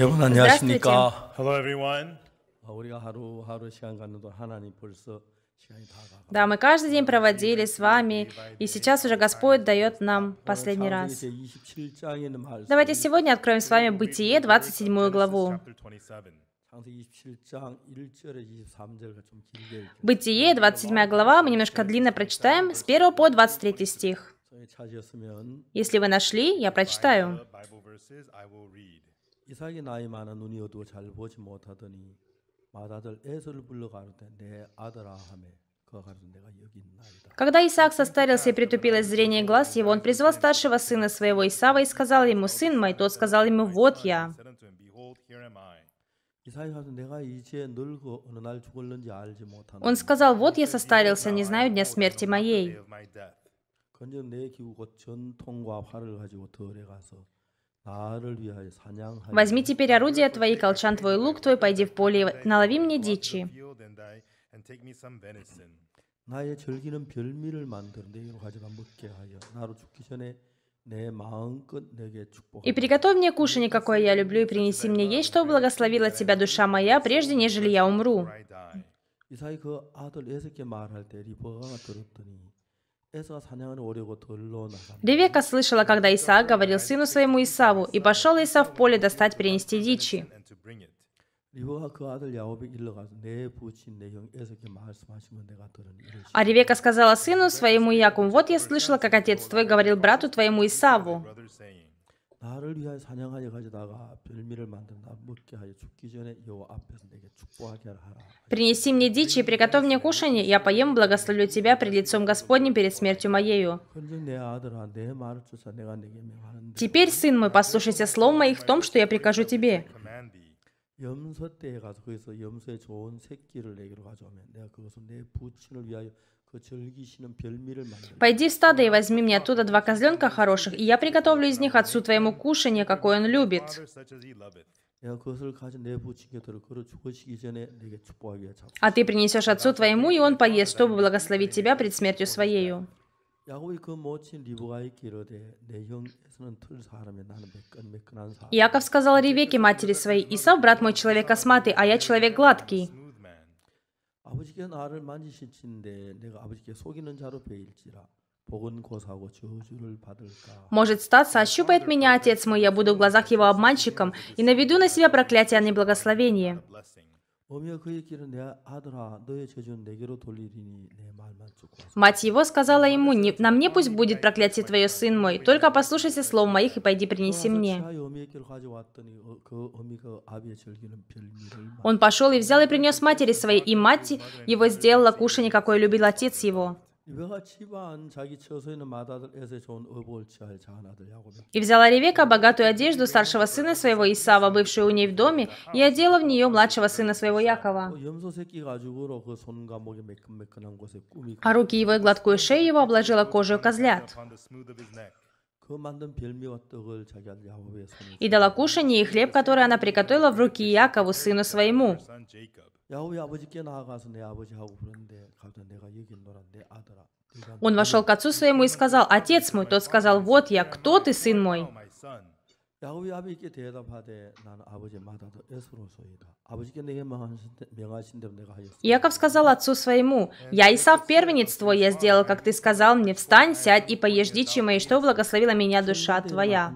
여러분 안녕하십니까? Hello everyone. 우리가 하루하루 시간 갖는 동안 하나님 벌써 Да, мы каждый день проводили с вами, и сейчас уже Господь дает нам последний раз. Давайте сегодня откроем с вами Бытие, 27 главу. Бытие, 27 глава, мы немножко длинно прочитаем, с 1 по 23 стих. Если вы нашли, я прочитаю. 이삭이 나이 많아 눈이 어두워 잘 보지 못하더니 맏아들 에서를 불러 가로되 내 아들아 하며 Когда Исаак состарился и притупилось зрение глаз его, он призвал старшего сына своего Исава и сказал ему, «Сын мой», тот сказал ему, «Вот я». Он сказал, «Вот я состарился, не знаю дня смерти моей». Возьми теперь орудие твои, колчан твой, лук твой, пойди в поле, налови мне дичи. И приготовь мне кушанье, какое я люблю, и принеси мне есть, что благословила тебя душа моя, прежде нежели я умру. Ревека слышала, когда Исаак говорил сыну своему Исаву, «И пошел Иса в поле достать принести дичи». А Ревека сказала сыну своему Яку, «Вот я слышала, как отец твой говорил брату твоему Исаву». 나를 위하여 사냥하여 가져다가 별미를 만든다 먹게 하여 죽기 전에 여호와 앞에서 내게 축복하게 하라. Принеси мне дичь и приготовь мне кушанье, я поем, благословлю тебя пред лицом Господним перед смертью моею. Теперь, сын мой, послушайся слов моих в том, что я прикажу тебе. 염소 떼에 Пойди в стадо и возьми мне оттуда два козленка хороших, и я приготовлю из них отцу твоему кушанье, какое он любит. А ты принесешь отцу твоему, и он поест, чтобы благословить тебя пред смертью своею. Иаков сказал Ревеке, матери своей, «Исав, брат мой, человек осматый, а я человек гладкий». 아버지께서 나를 만지실진데 내가 아버지께 속이는 자로 베일지라 Может статься, ощупает меня отец мой, я буду в глазах его обманщиком и наведу на себя проклятие о а неблагословении. Мать его сказала ему, «На мне пусть будет проклятие твое, сын мой, только послушайся слов моих и пойди принеси мне». Он пошел и взял и принес матери своей, и мать его сделала кушанье, какое любил отец его. И взяла Ревека богатую одежду старшего сына своего Исава, бывшую у ней в доме, и одела в нее младшего сына своего Якова. А руки его и гладкую шею его обложила кожей козлят. И дала кушанье и хлеб, который она приготовила в руки Якову, сыну своему. Он вошел к отцу своему и сказал, «Отец мой». Тот сказал, «Вот я, кто ты, сын мой?» 야훼 Иаков сказал отцу своему, «Я Исав, первенец твой, я сделал, как ты сказал мне, встань, сядь и поешь дичи мои, что благословила меня душа твоя».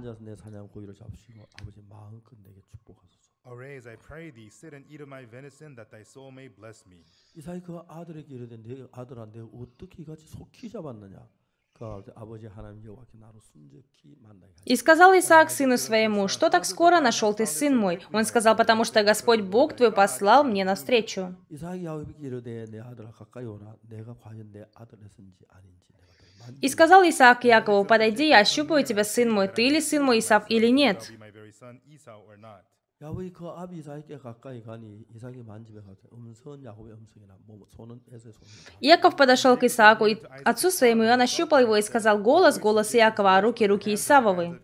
Arise, I pray thee, sit and eat of my venison, that thy soul may bless me. 이사이 그 아들에게 이르되 내 아들아 내가 어떻게 이같이 속히 잡았느냐? И сказал Исаак сыну своему, «Что так скоро нашел ты, сын мой?» Он сказал, «Потому что Господь Бог твой послал мне навстречу». И сказал Исаак Якову, «Подойди, я ощупаю тебя, сын мой, ты ли сын мой Исаак или нет?» 야곱이 그 아비 이삭에게 가까이 가니 이삭이 만집에 가서 음성은 야곱의 음성이나 몸 손은 에서의 손. Яков подошел к Исааку и отцу своему, и он ощупал его и сказал голос, голос Иакова, а руки, руки Исавовы.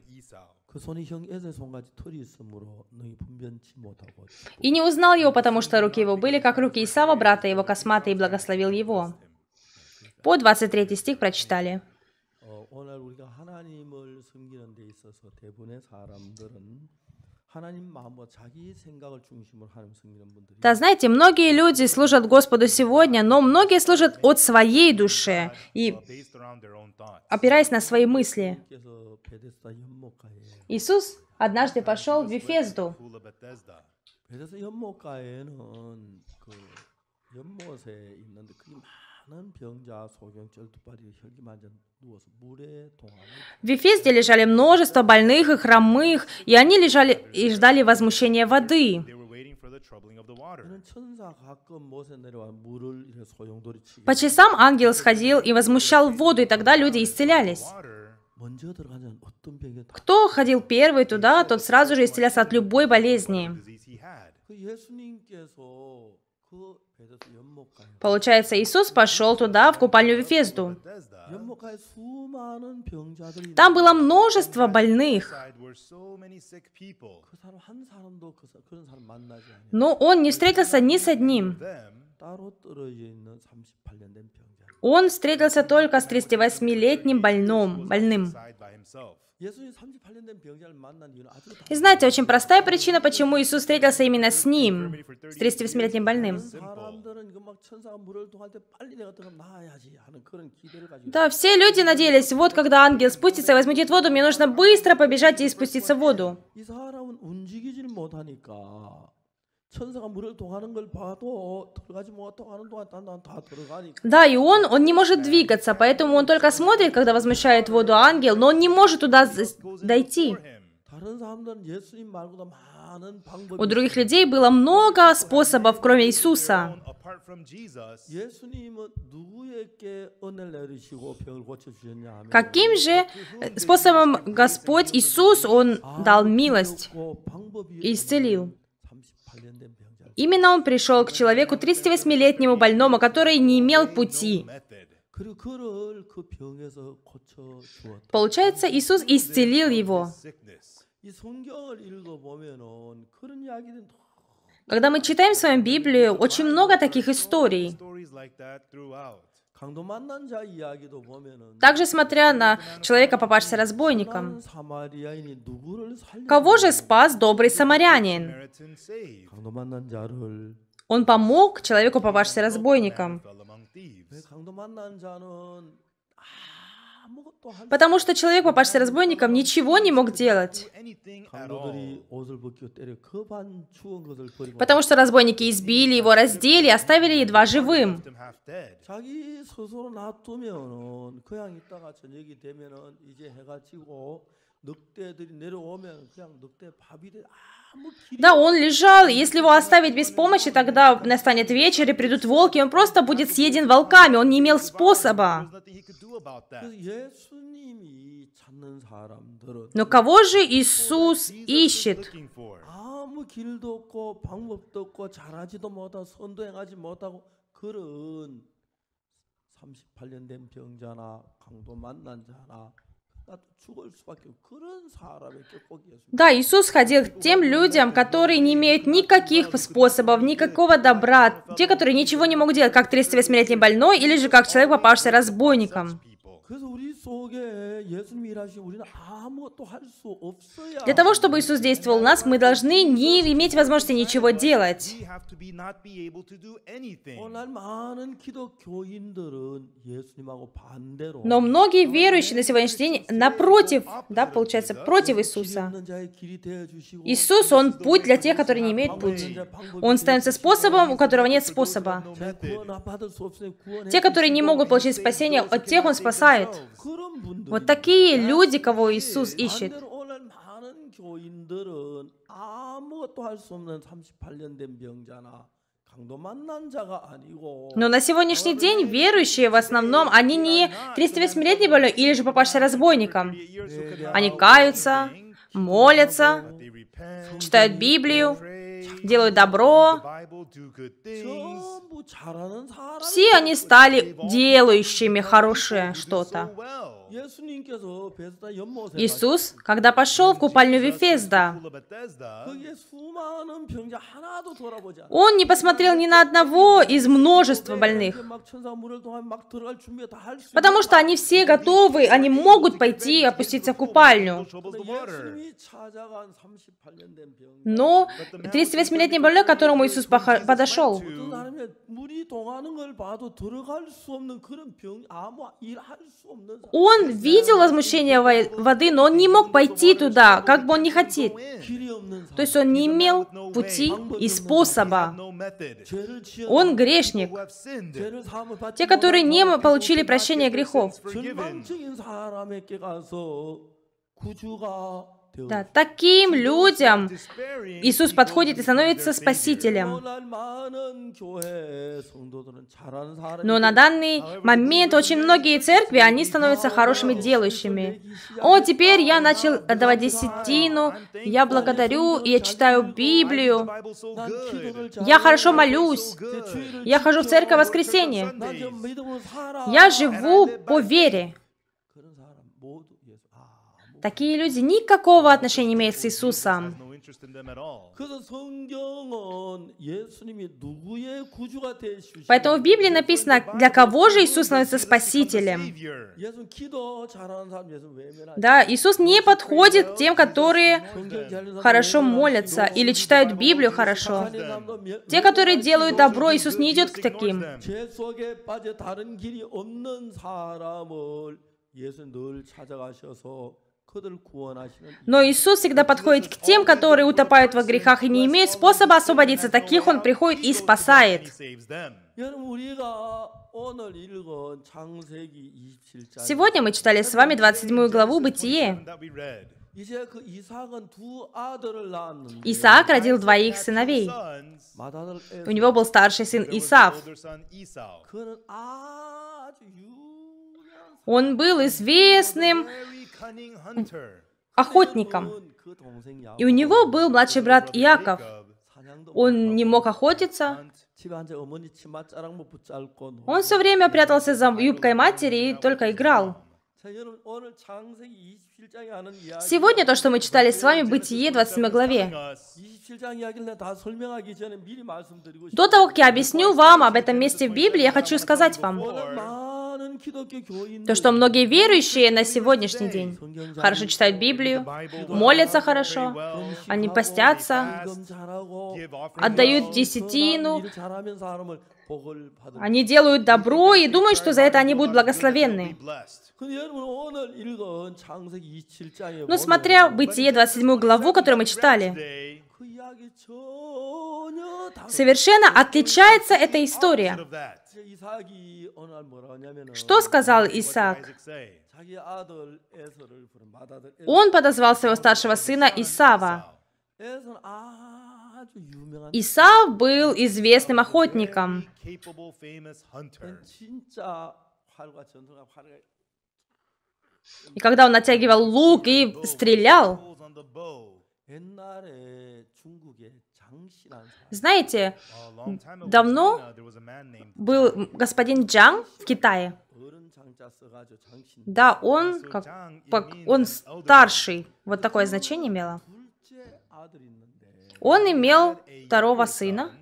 И не узнал его, потому что руки его были, как руки Исаава брата его космата, и благословил его. По 23 стих прочитали. Да, знаете, многие люди служат Господу сегодня, но многие служат от своей души и опираясь на свои мысли. Иисус однажды пошел в Вифезду. В Вифезде лежали множество больных и хромых, и они лежали и ждали возмущения воды. По часам ангел сходил и возмущал воду, и тогда люди исцелялись. Кто ходил первый туда, тот сразу же исцелялся от любой болезни. Получается, Иисус пошел туда, в купальню Вифезду. Там было множество больных. Но он не встретился ни с одним. Он встретился только с 38-летним больным, больным. И знаете, очень простая причина, почему Иисус встретился именно с ним, с 38-летним больным. Да, все люди надеялись, вот когда ангел спустится и возмутит воду, мне нужно быстро побежать и спуститься в воду. Да, и он, он не может двигаться, поэтому он только смотрит, когда возмущает воду ангел, но он не может туда дойти. У других людей было много способов, кроме Иисуса. Каким же э, способом Господь Иисус, Он дал милость и исцелил? Именно он пришел к человеку 38-летнему больному, который не имел пути. Получается, Иисус исцелил его. Когда мы читаем с вами Библию, очень много таких историй. Также смотря на человека, попавшегося разбойником, кого же спас добрый самарянин? Он помог человеку, попавшегося разбойником. Потому что человек, попавшийся разбойником, ничего не мог делать. Потому что разбойники избили его, раздели и оставили едва живым. Да, он лежал, если его оставить без помощи, тогда настанет вечер, и придут волки, он просто будет съеден волками, он не имел способа. Но кого же Иисус ищет? 그런 да, Иисус ходил к тем людям, которые не имеют никаких способов, никакого добра, те, которые ничего не могут делать, как 38-летний больной или же как человек, попавшийся разбойником. Для того, чтобы Иисус действовал в нас, мы должны не иметь возможности ничего делать. Но многие верующие на сегодняшний день напротив, да, получается, против Иисуса. Иисус, Он путь для тех, которые не имеют пути. Он становится способом, у которого нет способа. Те, которые не могут получить спасение, от тех Он спасает бывает. Вот такие люди, кого Иисус ищет. Но на сегодняшний день верующие в основном, они не 38-летний больной или же попавшие разбойником. Они каются, молятся, читают Библию, делают добро, все они стали делающими хорошее что-то. Иисус, когда пошел в купальню Вифезда, он не посмотрел ни на одного из множества больных, потому что они все готовы, они могут пойти и опуститься в купальню. Но 38-летний больной, к которому Иисус подошел, он он видел возмущение воды, но он не мог пойти туда, как бы он не хотел. То есть он не имел пути и способа. Он грешник. Те, которые не получили прощения грехов. Да, таким людям Иисус подходит и становится спасителем. Но на данный момент очень многие церкви, они становятся хорошими делающими. О, теперь я начал давать десятину, я благодарю, я читаю Библию, я хорошо молюсь, я хожу в церковь воскресенье, я живу по вере. Такие люди никакого отношения не имеют с Иисусом. Поэтому в Библии написано, для кого же Иисус становится спасителем? Да, Иисус не подходит тем, которые хорошо молятся или читают Библию хорошо. Те, которые делают добро, Иисус не идет к таким. 예수 늘 찾아가셔서 но Иисус всегда подходит к тем, которые утопают во грехах и не имеют способа освободиться. Таких Он приходит и спасает. Сегодня мы читали с вами 27 главу Бытие. Исаак родил двоих сыновей. У него был старший сын Исав. Он был известным охотником. И у него был младший брат Иаков. Он не мог охотиться. Он все время прятался за юбкой матери и только играл. Сегодня то, что мы читали с вами, Бытие 27 главе. До того, как я объясню вам об этом месте в Библии, я хочу сказать вам. То, что многие верующие на сегодняшний день хорошо читают Библию, молятся хорошо, они постятся, отдают десятину, они делают добро и думают, что за это они будут благословенны. Но ну, смотря Бытие 27 главу, которую мы читали, совершенно отличается эта история что сказал Исаак? Он подозвал своего старшего сына Исава. Исав был известным охотником. И когда он натягивал лук и стрелял, знаете, давно был господин Джан в Китае. Да, он, как, он старший, вот такое значение имело. Он имел второго сына.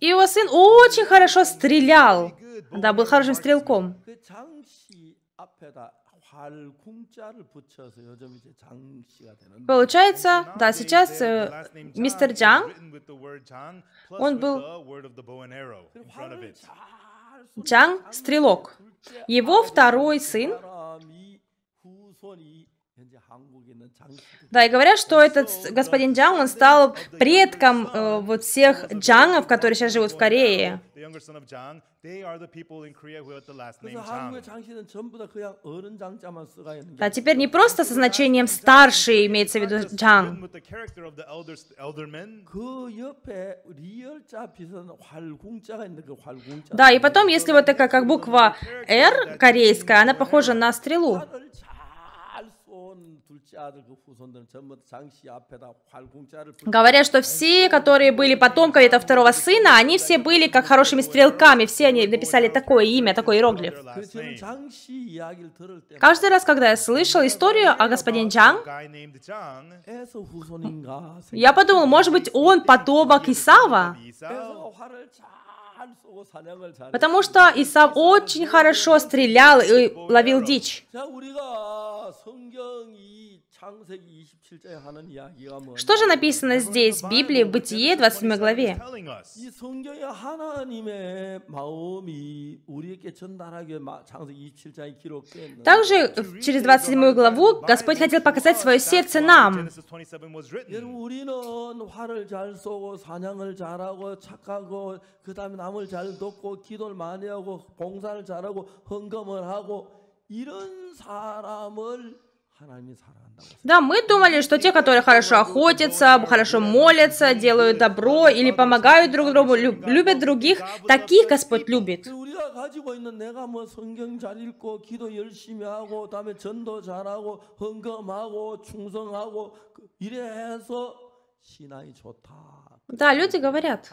И его сын очень хорошо стрелял. Да, был хорошим стрелком. Получается, да, сейчас э, мистер Джан, он был Джан Стрелок. Его второй сын да, и говорят, что этот господин Джан, он стал предком э, вот всех джангов, которые сейчас живут в Корее. Да, теперь не просто со значением «старший» имеется в виду джан. Да, и потом, если вот такая как буква «Р» корейская, она похожа на стрелу. Говорят, что все, которые были потомками этого второго сына, они все были как хорошими стрелками, все они написали такое имя, такой иероглиф. Ну Каждый раз, когда я слышал историю о господине Джан, я подумал, может быть, он потомок Исава? Потому что Исав очень хорошо стрелял и ловил дичь. Что же написано здесь, в Библии, в Бытие, 27 главе? Также через 27 главу Господь хотел показать свое сердце нам. Да, мы думали, что те, которые хорошо охотятся, хорошо молятся, делают добро или помогают друг другу, любят других, таких Господь любит. Да, люди говорят.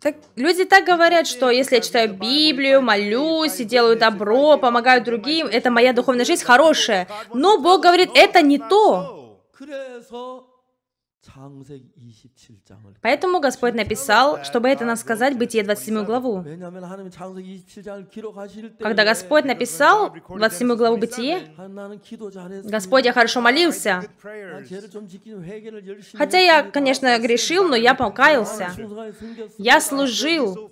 Так, люди так говорят, что если я читаю Библию, молюсь и делаю добро, помогаю другим, это моя духовная жизнь хорошая. Но Бог говорит, это не то. Поэтому Господь написал, чтобы это нам сказать, Бытие 27 главу. Когда Господь написал 27 главу Бытие, Господь, я хорошо молился. Хотя я, конечно, грешил, но я покаялся. Я служил.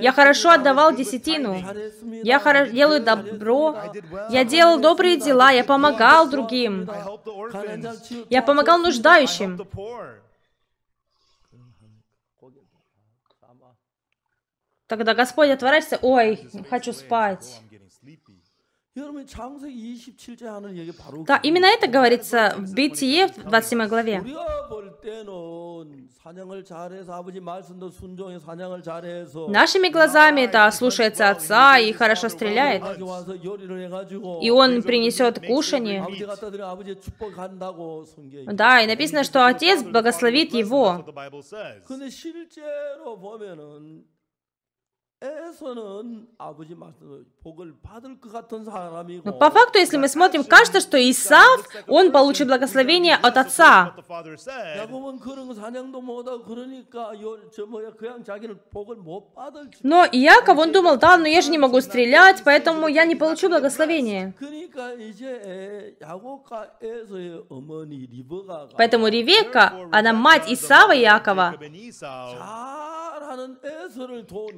Я хорошо отдавал десятину. Я хоро... делаю добро. Я делал добрые дела. Я помогал другим. Я помогал нуждающимся нищим. Тогда Господь отворачивается, ой, хочу спать. Да, именно это говорится в Бытие в 27 главе. Нашими глазами это слушается отца и хорошо стреляет. И он принесет кушание. Да, и написано, что отец благословит его. Но по факту, если мы смотрим, кажется, что Исав, он получит благословение от отца. Но Иаков, он думал, да, но я же не могу стрелять, поэтому я не получу благословение. Поэтому Ревека, она мать Исава Иакова.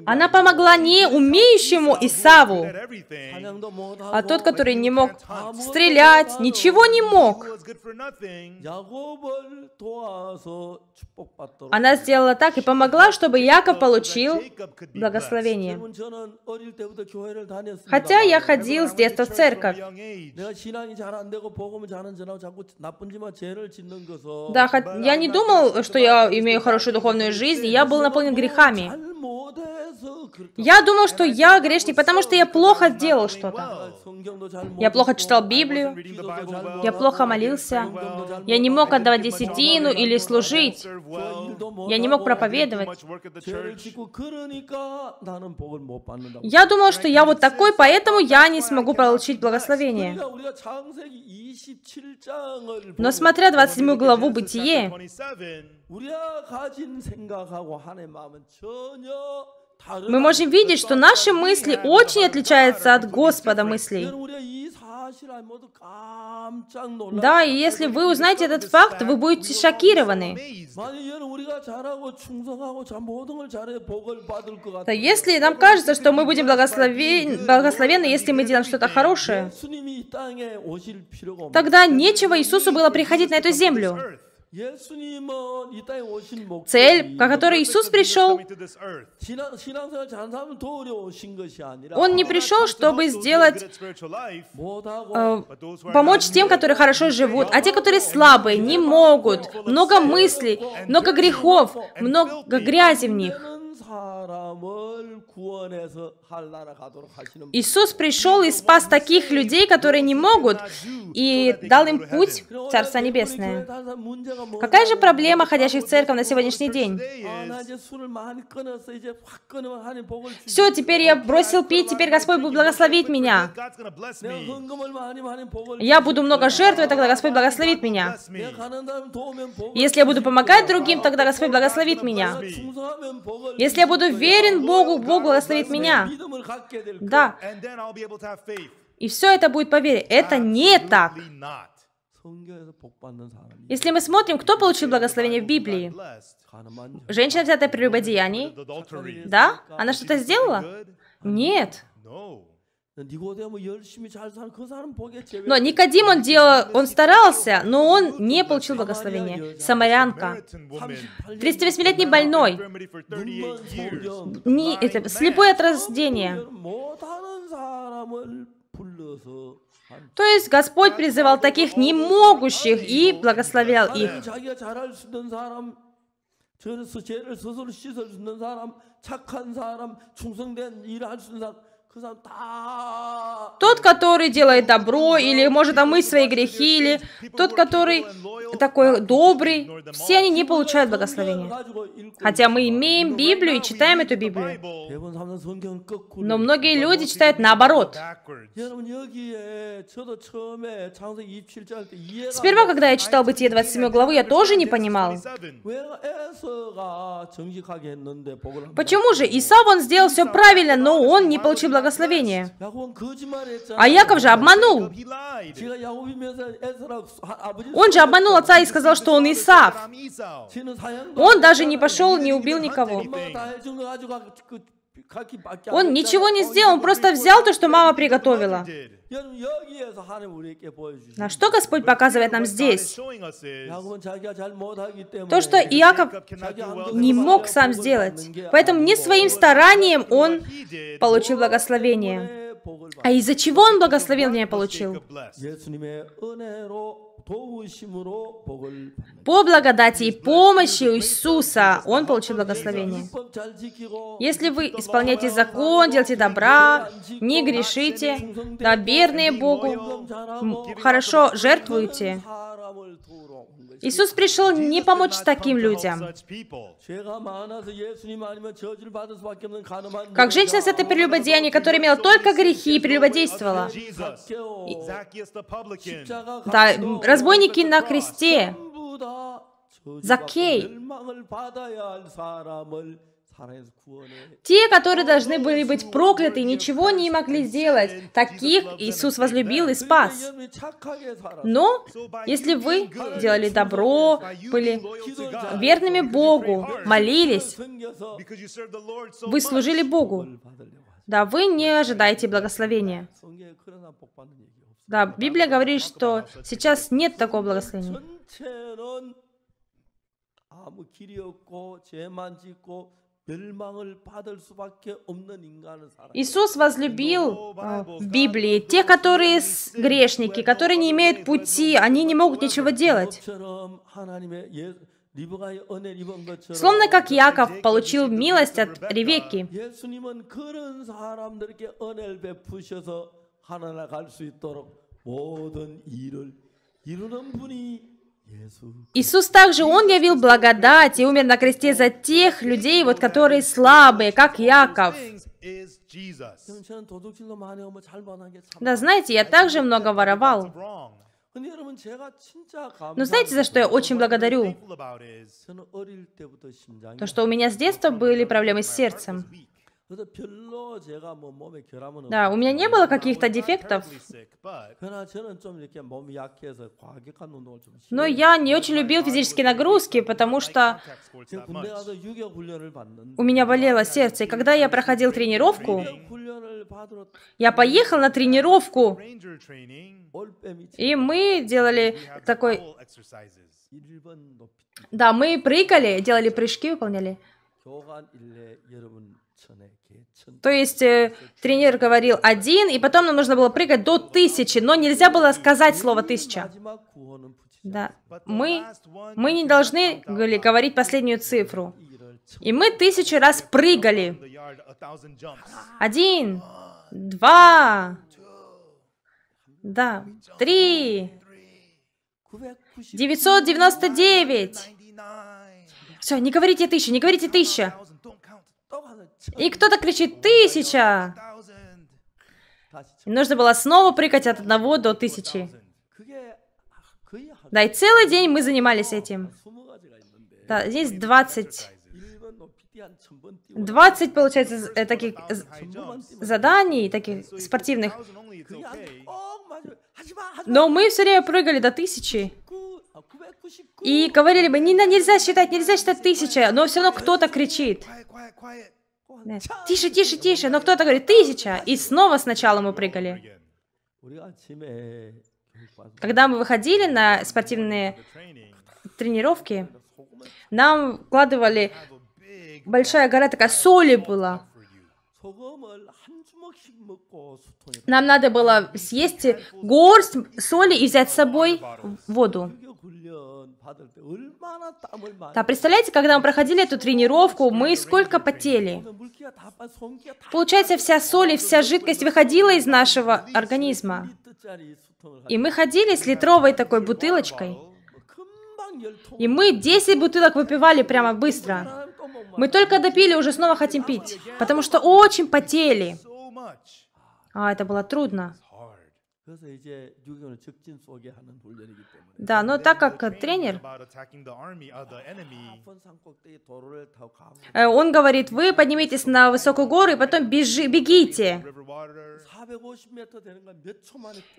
Она помогла не умеющему Исаву, а тот, который не мог стрелять, ничего не мог. Она сделала так и помогла, чтобы Яков получил благословение. Хотя я ходил с детства в церковь. Да, я не думал, что я имею хорошую духовную жизнь, я был наполнен грехами. Я думал, что я грешник, потому что я плохо делал что-то. Я плохо читал Библию, я плохо молился, я не мог отдавать десятину или служить, я не мог проповедовать. Я думал, что я вот такой, поэтому я не смогу получить благословение. Но смотря 27 главу Бытие, мы можем видеть, что наши мысли очень отличаются от Господа мыслей. Да, и если вы узнаете этот факт, вы будете шокированы. Да, если нам кажется, что мы будем благословен... благословенны, если мы делаем что-то хорошее, тогда нечего Иисусу было приходить на эту землю. Цель, по которой Иисус пришел, Он не пришел, чтобы сделать, э, помочь тем, которые хорошо живут, а те, которые слабые, не могут, много мыслей, много грехов, много грязи в них. Иисус пришел и спас таких людей, которые не могут, и дал им путь в Царство Небесное. Какая же проблема ходящих в церковь на сегодняшний день? Все, теперь я бросил пить, теперь Господь будет благословить меня. Я буду много жертвовать, тогда Господь благословит меня. Если я буду помогать другим, тогда Господь благословит меня. Если я буду верен Богу, Бог благословит меня. Да. И все это будет по вере. Это не так. Если мы смотрим, кто получил благословение в Библии? Женщина, взятая при любодеянии? Да? Она что-то сделала? Нет. Но Никодим, он, делал, он старался, но он не получил благословения. Самарянка, 38-летний больной, не, это, слепой от рождения. То есть Господь призывал таких не могущих и благословлял их. 죄를 사람, 사람, 사람, тот, который делает добро, или может омыть свои грехи, или тот, который такой добрый, все они не получают благословения. Хотя мы имеем Библию и читаем эту Библию. Но многие люди читают наоборот. Сперва, когда я читал Бытие 27 главы, я тоже не понимал. Почему же Исав, он сделал все правильно, но он не получил благословения? благословение. А, а Яков же обманул. Он же обманул отца и сказал, что он Исав. Он даже не пошел, не убил никого. Он ничего не сделал, он просто взял то, что мама приготовила. На что Господь показывает нам здесь? То, что Иаков не мог сам сделать. Поэтому не своим старанием он получил благословение. А из-за чего он благословение получил? По благодати и помощи Иисуса он получил благословение. Если вы исполняете закон, делаете добра, не грешите, да Богу, хорошо жертвуете, Иисус пришел не помочь таким людям. Как женщина с этой прелюбодеянием, которая имела только грехи и прелюбодействовала. Да, разбойники на кресте. Закей. Те, которые должны были быть прокляты, и ничего не могли сделать. Таких Иисус возлюбил и спас. Но если вы делали добро, были верными Богу, молились, вы служили Богу, да вы не ожидаете благословения. Да, Библия говорит, что сейчас нет такого благословения. Иисус возлюбил э, в Библии те, которые грешники, которые не имеют пути, они не могут ничего делать. Словно как Яков получил милость от Ревекки. Иисус также, Он явил благодать и умер на кресте за тех людей, вот, которые слабые, как Яков. Да, знаете, я также много воровал. Но знаете, за что я очень благодарю? То, что у меня с детства были проблемы с сердцем. Да, у меня не было каких-то дефектов, но я не очень любил физические нагрузки, потому что у меня болело сердце. И когда я проходил тренировку, я поехал на тренировку, и мы делали такой... Да, мы прыгали, делали прыжки, выполняли. То есть э, тренер говорил один, и потом нам нужно было прыгать до тысячи, но нельзя было сказать слово тысяча. Да. Мы, мы не должны говорить последнюю цифру. И мы тысячу раз прыгали. Один, два, да, три, девятьсот девяносто девять. Все, не говорите тысяча, не говорите тысяча. И кто-то кричит «Тысяча!» и нужно было снова прыгать от одного до тысячи. Да, и целый день мы занимались этим. Да, здесь 20... 20, получается, э, таких заданий, таких спортивных. Но мы все время прыгали до тысячи. И говорили бы, нельзя считать, нельзя считать тысяча, но все равно кто-то кричит. Тише, тише, тише. Но кто-то говорит тысяча. И снова сначала мы прыгали. Когда мы выходили на спортивные тренировки, нам вкладывали большая гора такая соли была. Нам надо было съесть горсть соли и взять с собой воду. Да, представляете, когда мы проходили эту тренировку, мы сколько потели. Получается, вся соль и вся жидкость выходила из нашего организма. И мы ходили с литровой такой бутылочкой. И мы 10 бутылок выпивали прямо быстро. Мы только допили, уже снова хотим пить, потому что очень потели. А, это было трудно. Да, но так как тренер, он говорит, вы поднимитесь на высокую гору и потом бежи, бегите.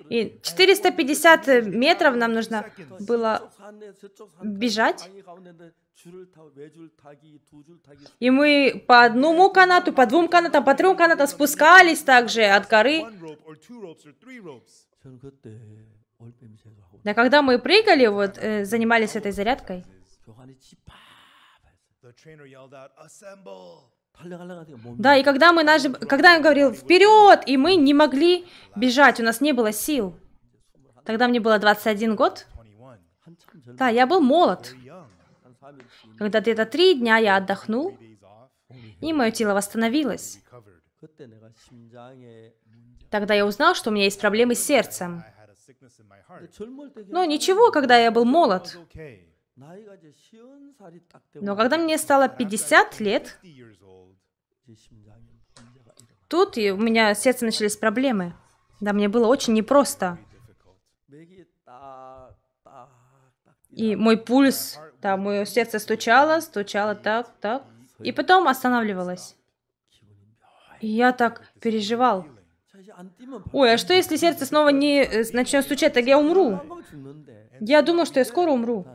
И 450 метров нам нужно было бежать. И мы по одному канату, по двум канатам, по трем канатам спускались также от горы. Да когда мы прыгали, вот э, занимались этой зарядкой, да, и когда мы нажим, когда он говорил вперед, и мы не могли бежать, у нас не было сил. Тогда мне было 21 год. Да, я был молод. Когда где-то три дня я отдохнул, и мое тело восстановилось. Тогда я узнал, что у меня есть проблемы с сердцем. Но ничего, когда я был молод. Но когда мне стало 50 лет, тут у меня с сердцем начались проблемы. Да, мне было очень непросто. И мой пульс там сердце стучало, стучало так, так. И потом останавливалось. И я так переживал. Ой, а что если сердце снова не э, начнет стучать, так я умру. Я думал, что я скоро умру.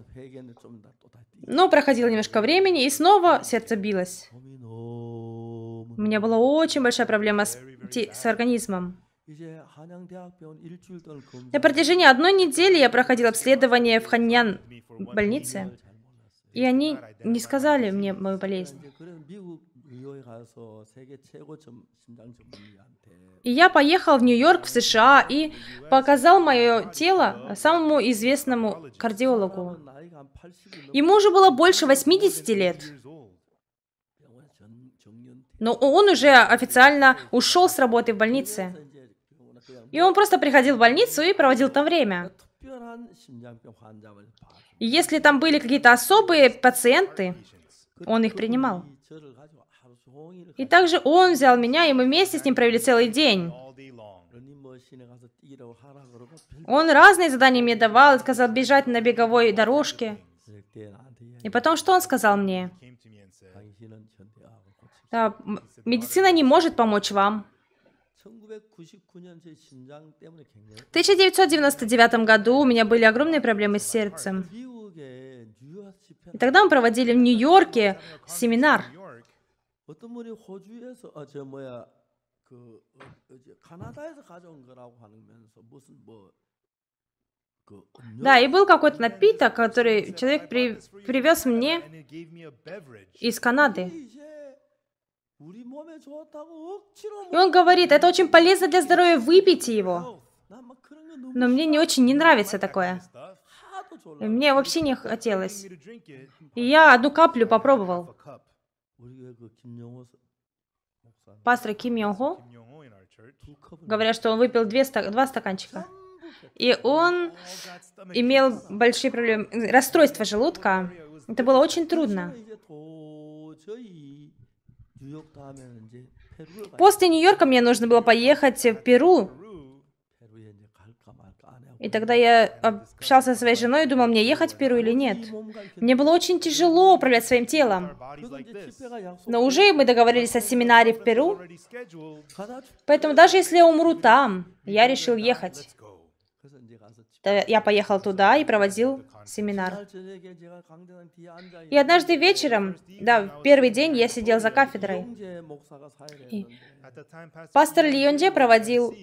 Но проходило немножко времени, и снова сердце билось. У меня была очень большая проблема с, с организмом. На протяжении одной недели я проходил обследование в Ханьян больнице. И они не сказали мне мою болезнь. И я поехал в Нью-Йорк, в США, и показал мое тело самому известному кардиологу. Ему уже было больше 80 лет. Но он уже официально ушел с работы в больнице. И он просто приходил в больницу и проводил там время если там были какие-то особые пациенты, он их принимал. И также он взял меня, и мы вместе с ним провели целый день. Он разные задания мне давал, сказал бежать на беговой дорожке. И потом, что он сказал мне? Да, медицина не может помочь вам. В 1999 году у меня были огромные проблемы с сердцем. И тогда мы проводили в Нью-Йорке семинар. Да, и был какой-то напиток, который человек при, привез мне из Канады. И он говорит, это очень полезно для здоровья, выпейте его. Но мне не очень не нравится такое. мне вообще не хотелось. И я одну каплю попробовал. Пастор Ким Йонхо, говорят, что он выпил две, два стаканчика. И он имел большие проблемы, расстройство желудка. Это было очень трудно. После Нью-Йорка мне нужно было поехать в Перу. И тогда я общался со своей женой и думал, мне ехать в Перу или нет. Мне было очень тяжело управлять своим телом. Но уже мы договорились о семинаре в Перу. Поэтому даже если я умру там, я решил ехать я поехал туда и проводил семинар. И однажды вечером, да, в первый день я сидел за кафедрой. И пастор Лионже проводил,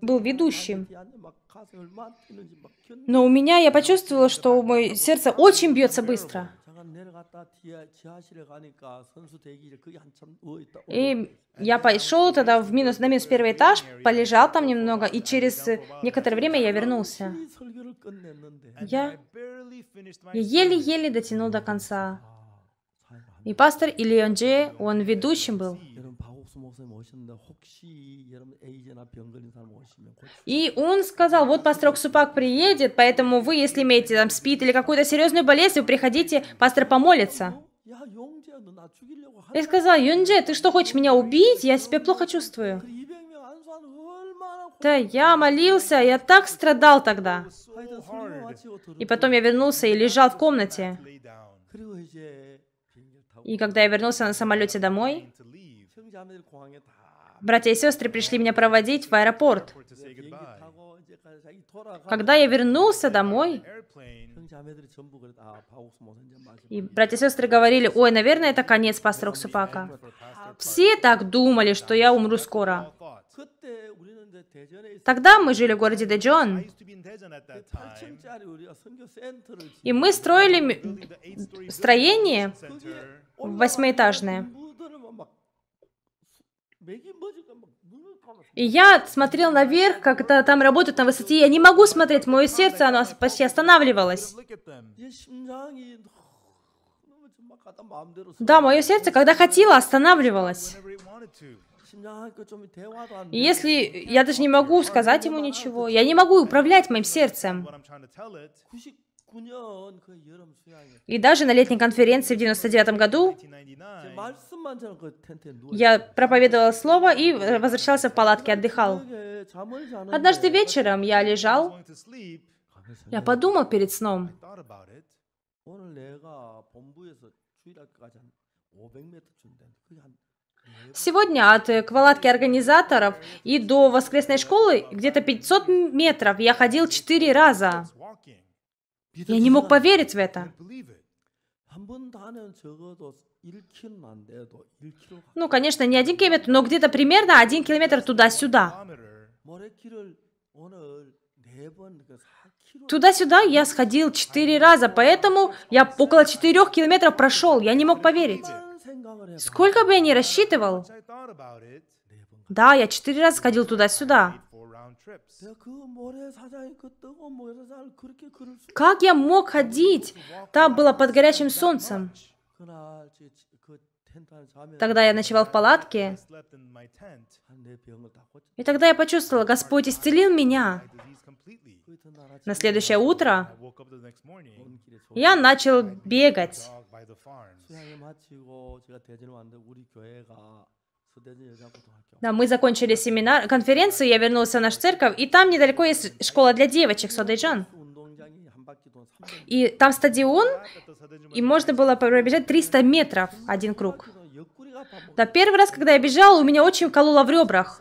был ведущим. Но у меня, я почувствовал, что мое сердце очень бьется быстро. И я пошел тогда в минус, на минус первый этаж, полежал там немного, и через некоторое время я вернулся. Я еле-еле дотянул до конца. И пастор Ильонджи, он ведущим был. И он сказал, вот пастор Оксупак приедет, поэтому вы, если имеете там спит или какую-то серьезную болезнь, вы приходите, пастор помолится. Я сказал, Юнже, ты что, хочешь меня убить? Я себя плохо чувствую. Да, я молился, я так страдал тогда. И потом я вернулся и лежал в комнате. И когда я вернулся на самолете домой, Братья и сестры пришли меня проводить в аэропорт. Когда я вернулся домой, и братья и сестры говорили, ой, наверное, это конец пастора Супака. Все так думали, что я умру скоро. Тогда мы жили в городе Дэджон, и мы строили строение восьмиэтажное. Ну, ну, И я смотрел наверх, как это там работают на высоте. Я не могу смотреть, мое сердце, оно почти останавливалось. Ну, да, мое сердце, когда хотело, останавливалось. И если я даже не могу сказать ему ничего, я не могу управлять моим сердцем. И даже на летней конференции в 99 году я проповедовал слово и возвращался в палатке, отдыхал. Однажды вечером я лежал, я подумал перед сном, Сегодня от палатки э, организаторов и до воскресной школы где-то 500 метров я ходил 4 раза. Я не мог поверить в это. Ну, конечно, не один километр, но где-то примерно один километр туда-сюда. Туда-сюда я сходил четыре раза, поэтому я около четырех километров прошел. Я не мог поверить. Сколько бы я ни рассчитывал. Да, я четыре раза сходил туда-сюда. Как я мог ходить? Там было под горячим солнцем. Тогда я ночевал в палатке, и тогда я почувствовал, Господь исцелил меня. На следующее утро я начал бегать. Да, мы закончили семинар, конференцию, я вернулся в наш церковь, и там недалеко есть школа для девочек, Содайджан. И там стадион, и можно было пробежать 300 метров один круг. Да, первый раз, когда я бежал, у меня очень кололо в ребрах.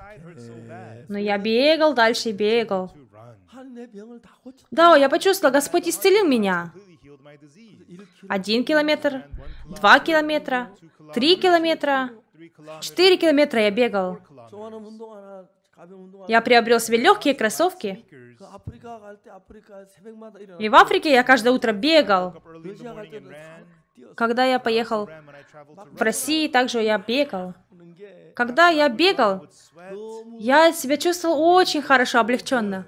Но я бегал дальше и бегал. Да, я почувствовала, Господь исцелил меня. Один километр, два километра, три километра, Четыре километра я бегал. Я приобрел себе легкие кроссовки. И в Африке я каждое утро бегал. Когда я поехал в Россию, также я бегал. Когда я бегал, я себя чувствовал очень хорошо, облегченно.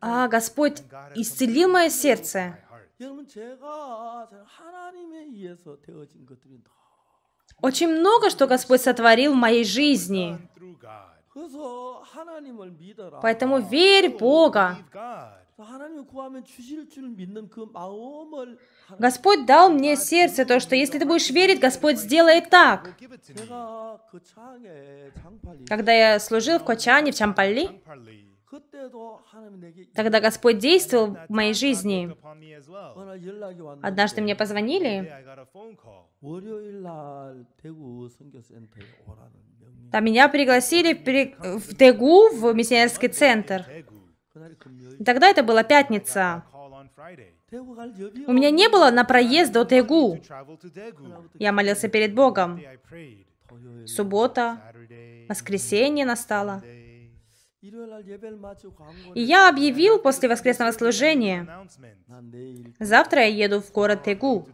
А Господь исцелил мое сердце. Очень много, что Господь сотворил в моей жизни. Поэтому верь Бога. Господь дал мне сердце, то, что если ты будешь верить, Господь сделает так. Когда я служил в Кочане, в Чампали, тогда Господь действовал в моей жизни. Однажды мне позвонили, там меня пригласили в Дегу, в миссионерский центр. Тогда это была пятница. У меня не было на проезд до Тегу. Я молился перед Богом. Суббота, воскресенье настало. И я объявил после воскресного служения, завтра я еду в город Тегу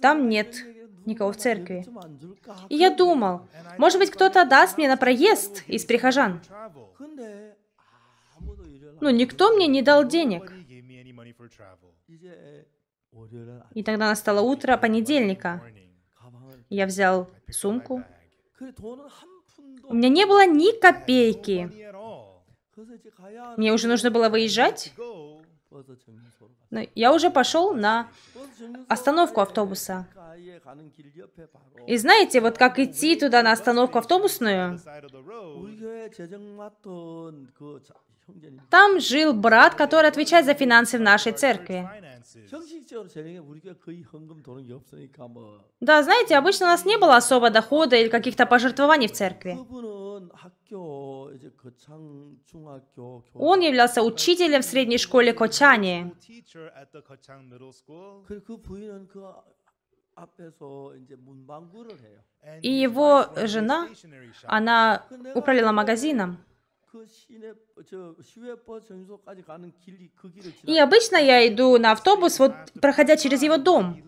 там нет никого в церкви. И я думал, может быть, кто-то даст мне на проезд из прихожан. Но ну, никто мне не дал денег. И тогда настало утро понедельника. Я взял сумку. У меня не было ни копейки. Мне уже нужно было выезжать. Но ну, я уже пошел на остановку автобуса. И знаете, вот как идти туда на остановку автобусную? Там жил брат, который отвечает за финансы в нашей церкви. Да, знаете, обычно у нас не было особо дохода или каких-то пожертвований в церкви. Он являлся учителем в средней школе Кочани. И его жена, она управляла магазином. И обычно я иду на автобус, вот проходя через его дом.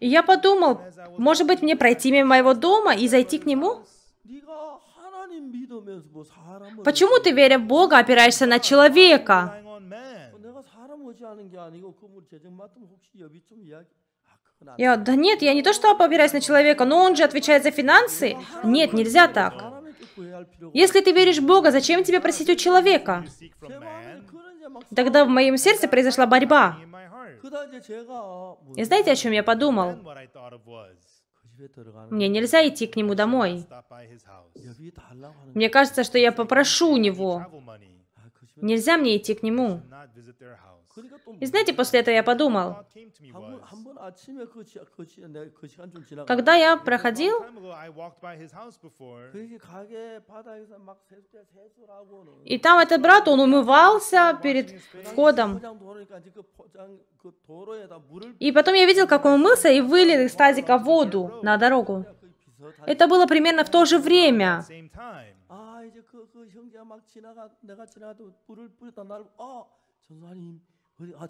И я подумал, может быть, мне пройти мимо моего дома и зайти к нему? Почему ты, веря в Бога, опираешься на человека? Я, да нет, я не то что опираюсь на человека, но он же отвечает за финансы. Нет, нельзя так. Если ты веришь в Бога, зачем тебе просить у человека? Тогда в моем сердце произошла борьба. И знаете, о чем я подумал? Мне нельзя идти к нему домой. Мне кажется, что я попрошу у него. Нельзя мне идти к нему. И знаете, после этого я подумал, когда я проходил, и там этот брат, он умывался перед входом. И потом я видел, как он умылся и вылил из тазика воду на дорогу. Это было примерно в то же время. А «А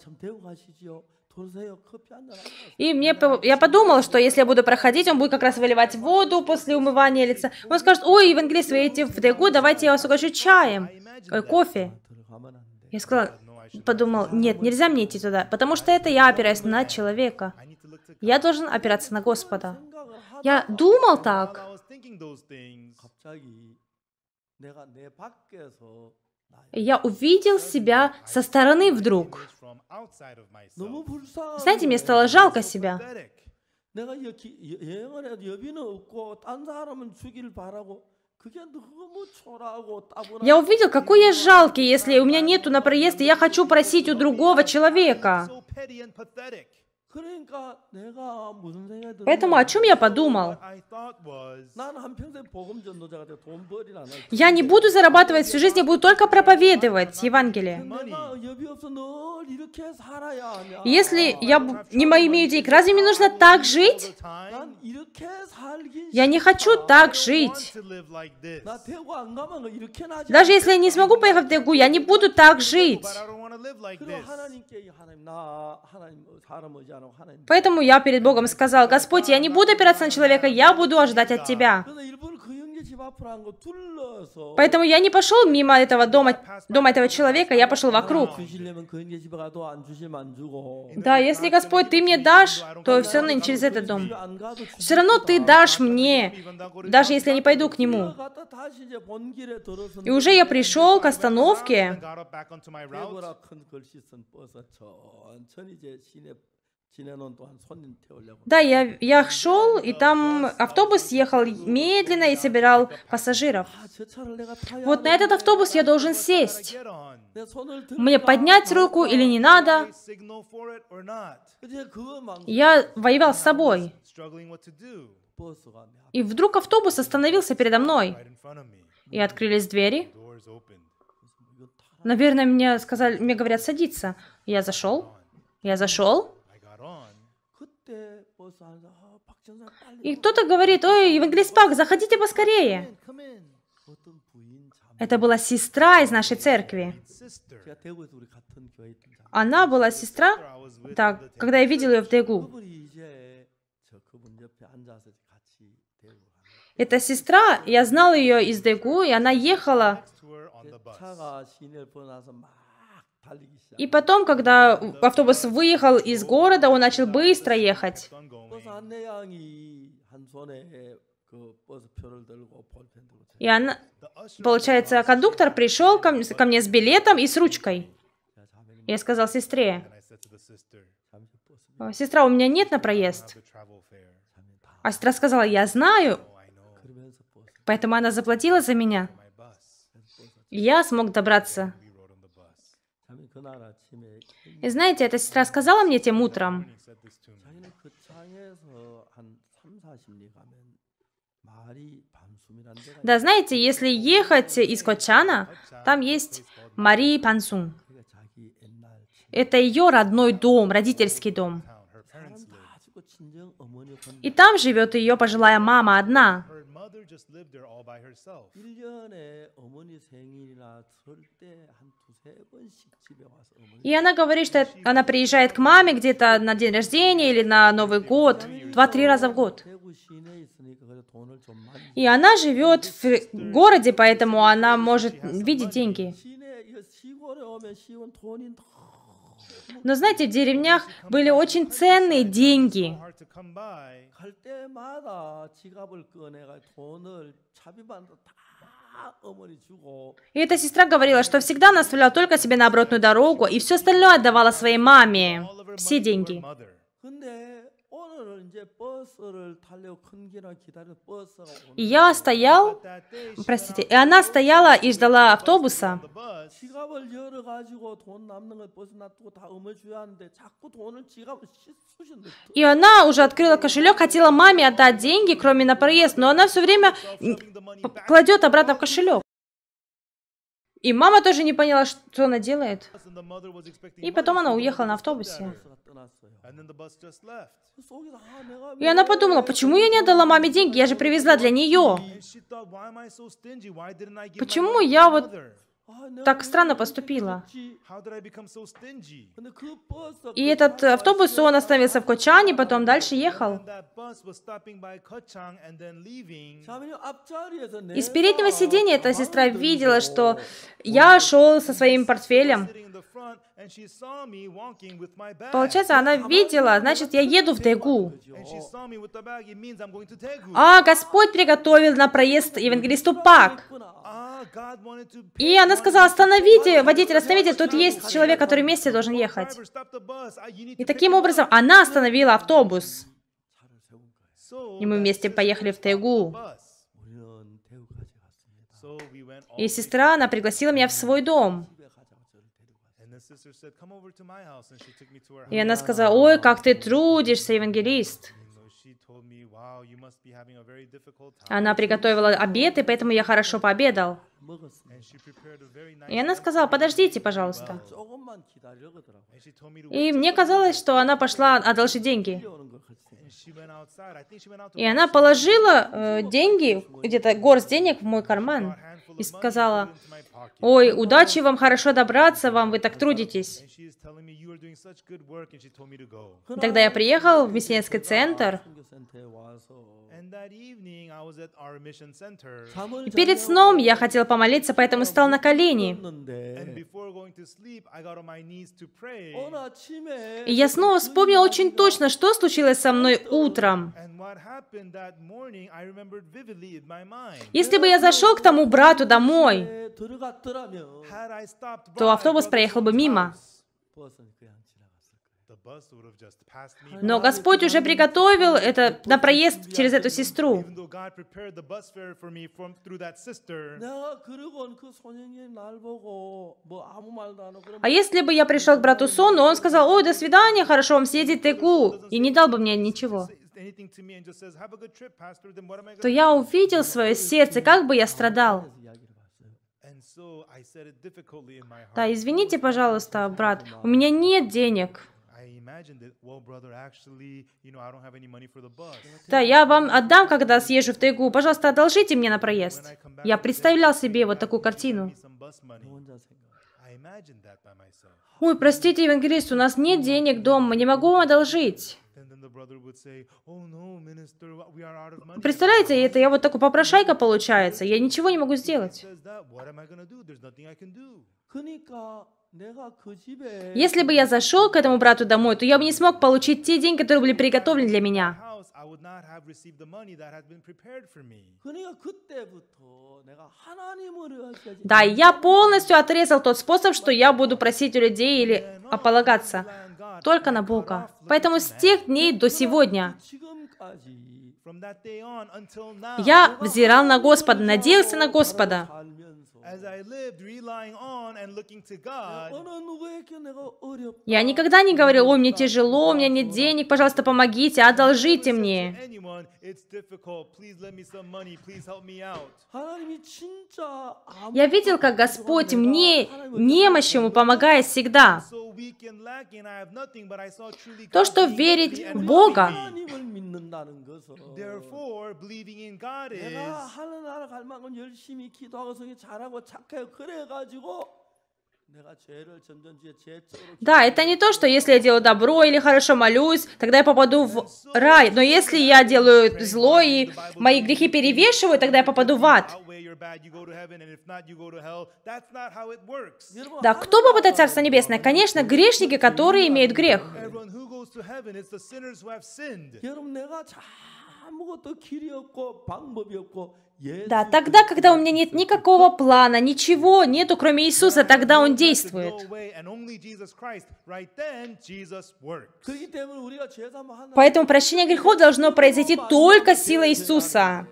И мне, я подумала, что если я буду проходить, он будет как раз выливать воду после умывания лица. Он скажет, ой, евангелист, вы едете в дегу, давайте я вас угощу чаем, ой, э, кофе. Я сказала, подумал, нет, нельзя мне идти туда, потому что это я опираюсь на человека. Я должен опираться на Господа. Я думал так я увидел себя со стороны вдруг. Знаете, мне стало жалко себя. Я увидел, какой я жалкий, если у меня нету на проезд, и я хочу просить у другого человека. Поэтому о чем я подумал? Я не буду зарабатывать всю жизнь, я буду только проповедовать Евангелие. Если я не имею денег, разве мне нужно так жить? Я не хочу так жить. Даже если я не смогу поехать в Дегу, я не буду так жить. Поэтому я перед Богом сказал, «Господь, я не буду опираться на человека, я буду ожидать от Тебя». Поэтому я не пошел мимо этого дома, дома этого человека, я пошел вокруг. Да, если Господь, ты мне дашь, то все равно не через этот дом. Все равно ты дашь мне, даже если я не пойду к нему. И уже я пришел к остановке. Да, я, я шел, и там автобус ехал медленно и собирал пассажиров. А вот на этот автобус я должен сесть. Мне поднять руку или не надо. Я воевал с собой. И вдруг автобус остановился передо мной. И открылись двери. Наверное, мне сказали, мне говорят садиться. Я зашел. Я зашел. А, и кто-то говорит, ой, евангелист Пак, заходите поскорее. Это была сестра из нашей церкви. Она была сестра, так, когда я видел ее в Дегу. Эта сестра, я знал ее из Дегу, и она ехала и потом, когда автобус выехал из города, он начал быстро ехать. И она, получается, кондуктор пришел ко, ко мне с билетом и с ручкой. Я сказал сестре, сестра, у меня нет на проезд. А сестра сказала, я знаю, поэтому она заплатила за меня. я смог добраться и знаете, эта сестра сказала мне тем утром, да, знаете, если ехать из Кочана, там есть Мари Пансун. Это ее родной дом, родительский дом. И там живет ее пожилая мама одна. И она говорит, что она приезжает к маме где-то на день рождения или на Новый год, два-три раза в год. И она живет в городе, поэтому она может видеть деньги. Но знаете, в деревнях были очень ценные деньги. И эта сестра говорила, что всегда наставляла только себе на обратную дорогу, и все остальное отдавала своей маме. Все деньги. И я стоял, простите, и она стояла и ждала автобуса. И она уже открыла кошелек, хотела маме отдать деньги, кроме на проезд, но она все время кладет обратно в кошелек. И мама тоже не поняла, что она делает. И потом она уехала на автобусе. И она подумала, почему я не отдала маме деньги? Я же привезла для нее. Почему я вот так странно поступила. И этот автобус, он остановился в Кочане, потом дальше ехал. Из переднего сиденья эта сестра видела, что я шел со своим портфелем. Получается, она видела, значит, я еду в Тегу. А, Господь приготовил на проезд евангелисту Пак. И она сказала, остановите, водитель, остановите, тут есть человек, который вместе должен ехать. И таким образом она остановила автобус. И мы вместе поехали в Тайгу. И сестра, она пригласила меня в свой дом. И она сказала, ой, как ты трудишься, евангелист. Она приготовила обед, и поэтому я хорошо пообедал. И она сказала, подождите, пожалуйста. И мне казалось, что она пошла одолжить деньги. И она положила э, деньги, где-то горсть денег в мой карман. И сказала, ой, удачи вам, хорошо добраться вам, вы так трудитесь. Тогда я приехал в Мессианский центр, и перед сном я хотел помолиться, поэтому стал на колени. И я снова вспомнил очень точно, что случилось со мной утром. Если бы я зашел к тому брату домой, то автобус проехал бы мимо. Но Господь уже приготовил это на проезд через эту сестру. А если бы я пришел к брату Сону, он сказал, ой, до свидания, хорошо вам съездить Теку, и не дал бы мне ничего то я увидел свое сердце, как бы я страдал. Да, извините, пожалуйста, брат, у меня нет денег. Да, я вам отдам, когда съезжу в тайгу. Пожалуйста, одолжите мне на проезд. Я представлял себе вот такую картину. Ой, простите, евангелист, у нас нет денег дома, не могу вам одолжить. Oh, Представляете, это я вот такой попрошайка получается, я ничего не могу сделать. Если бы я зашел к этому брату домой, то я бы не смог получить те деньги, которые были приготовлены для меня. Да, я полностью отрезал тот способ, что я буду просить у людей или ополагаться а, только на Бога. Поэтому с тех дней до сегодня я взирал на Господа, надеялся на Господа. Я никогда не говорил, ой, мне тяжело, у меня нет денег, пожалуйста, помогите, одолжите мне. Я видел, как Господь мне, немощему, помогает всегда. То, что верить в Бога, да, это не то, что если я делаю добро или хорошо молюсь, тогда я попаду в рай. Но если я делаю зло и мои грехи перевешивают, тогда я попаду в ад. Да, кто попадает в Царство Небесное? Конечно, грешники, которые имеют грех. Да, тогда, когда у меня нет никакого плана, ничего нету, кроме Иисуса, тогда Он действует. Поэтому прощение грехов должно произойти только силой Иисуса.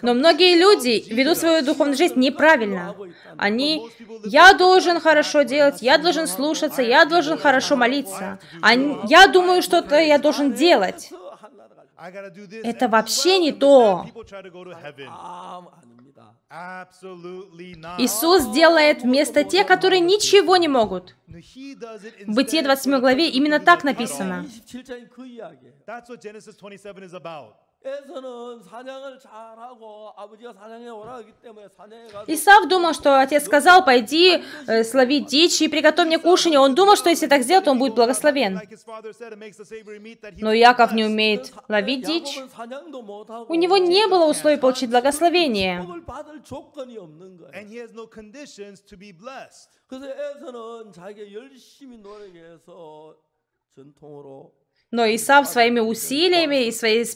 Но многие люди ведут свою духовную жизнь неправильно. Они, я должен хорошо делать, я должен слушаться, я должен хорошо молиться. Они, я думаю, что-то я должен делать. Это вообще не то. Иисус делает вместо тех, которые ничего не могут. В Бытие 27 главе именно так написано. Исав думал, что отец сказал, пойди, э, слови дичь и приготовь мне кушанье. Он думал, что если так сделать, он будет благословен. Но Яков не умеет ловить э, дичь. У него не было условий получить благословение. 그래서 но и сам своими усилиями и своей,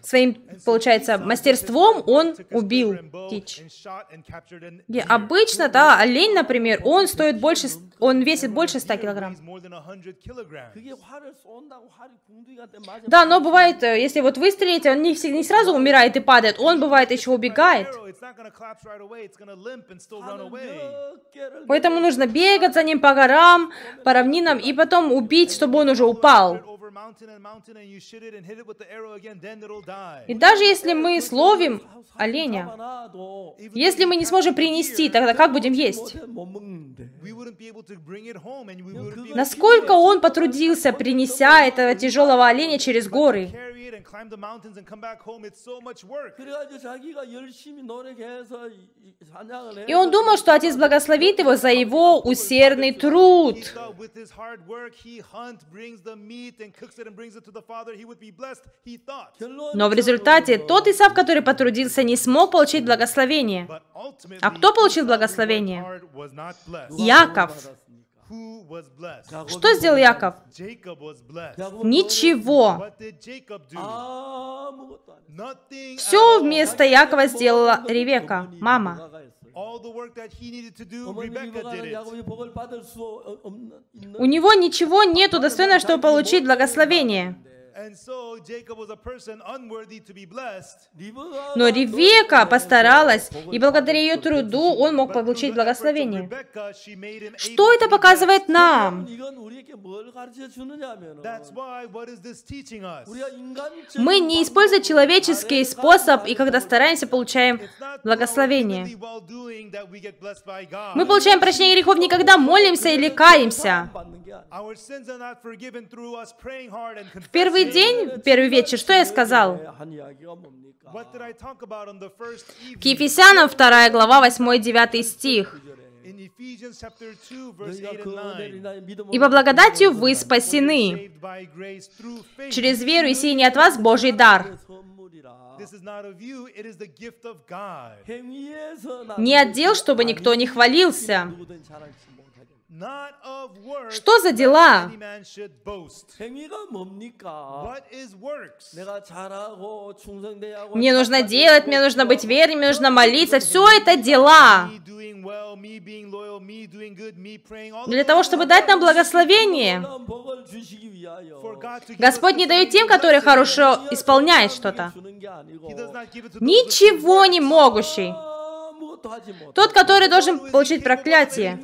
своим, получается, мастерством он убил дичь. И обычно, да, олень, например, он стоит больше, он весит больше 100 килограмм. Да, но бывает, э, если вот выстрелите, он не, не сразу умирает и падает, он бывает еще убегает. Поэтому нужно бегать за ним по горам, по равнинам, и потом убить, чтобы он уже упал. И даже если мы словим оленя, если мы не сможем принести, тогда как будем есть? Ну, Насколько он потрудился, принеся этого тяжелого оленя через горы? И он думал, что Отец благословит его за его усердный труд with his hard work he hunts, brings the meat and cooks it and brings it to the father. He would be blessed, he thought. Но в результате тот Исав, который потрудился, не смог получить благословение. А кто получил благословение? Яков. Что сделал Яков? Ничего. Все вместо Якова сделала Ревека, мама. All the work that he to do, did it. У него ничего нету достойного, чтобы получить благословение. Но Ревека постаралась, и благодаря ее труду он мог получить благословение. Что это показывает нам? Мы не используем человеческий способ, и когда стараемся, получаем благословение. Мы получаем прощение грехов не когда молимся или каемся. В первые первый день, первый вечер, что я сказал? К Ефесянам 2 глава 8-9 стих. И по благодатью вы спасены через веру и сей от вас Божий дар, не отдел, чтобы никто не хвалился. Что за дела? Мне нужно делать, мне нужно быть верным, мне нужно молиться. Все это дела. Для того, чтобы дать нам благословение. Господь не дает тем, которые хорошо исполняют что-то. Ничего не могущий. Тот, который должен получить проклятие.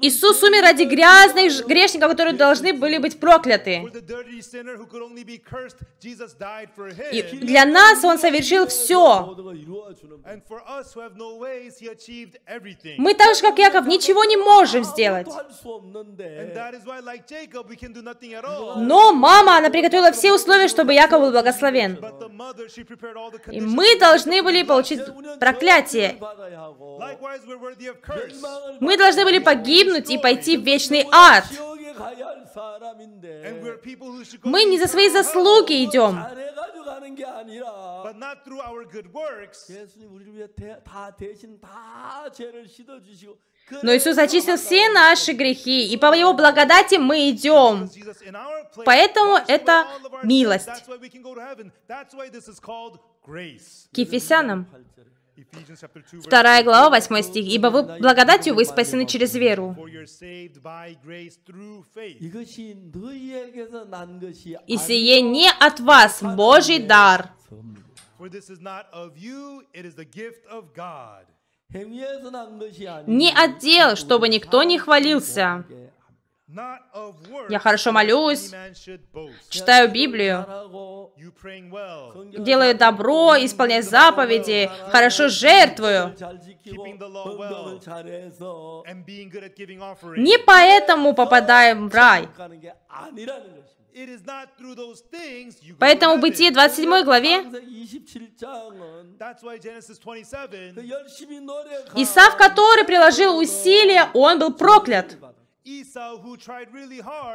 Иисус умер ради грязных грешников, которые должны были быть прокляты. И для нас Он совершил все. Мы так же, как Яков, ничего не можем сделать. Но мама, она приготовила все условия, чтобы Яков был благословен. И мы должны были получить проклятие. Мы должны были погибнуть и пойти в вечный ад. Мы не за свои заслуги идем. 하는 게 아니라 but not through our good works. 예수님 우리를 위해 대, 다 대신 다 죄를 씻어 주시고 но Иисус очистил все наши грехи, и по Его благодати мы идем. Поэтому это милость. К Ефесянам Вторая глава, восьмой стих. «Ибо вы благодатью вы спасены через веру». «И сие не от вас, Божий дар». Не отдел, чтобы никто не хвалился. Я хорошо молюсь, читаю Библию, делаю добро, исполняю заповеди, хорошо жертвую. Не поэтому попадаем в рай. Поэтому в Бытие 27 главе Исав, который приложил усилия, он был проклят.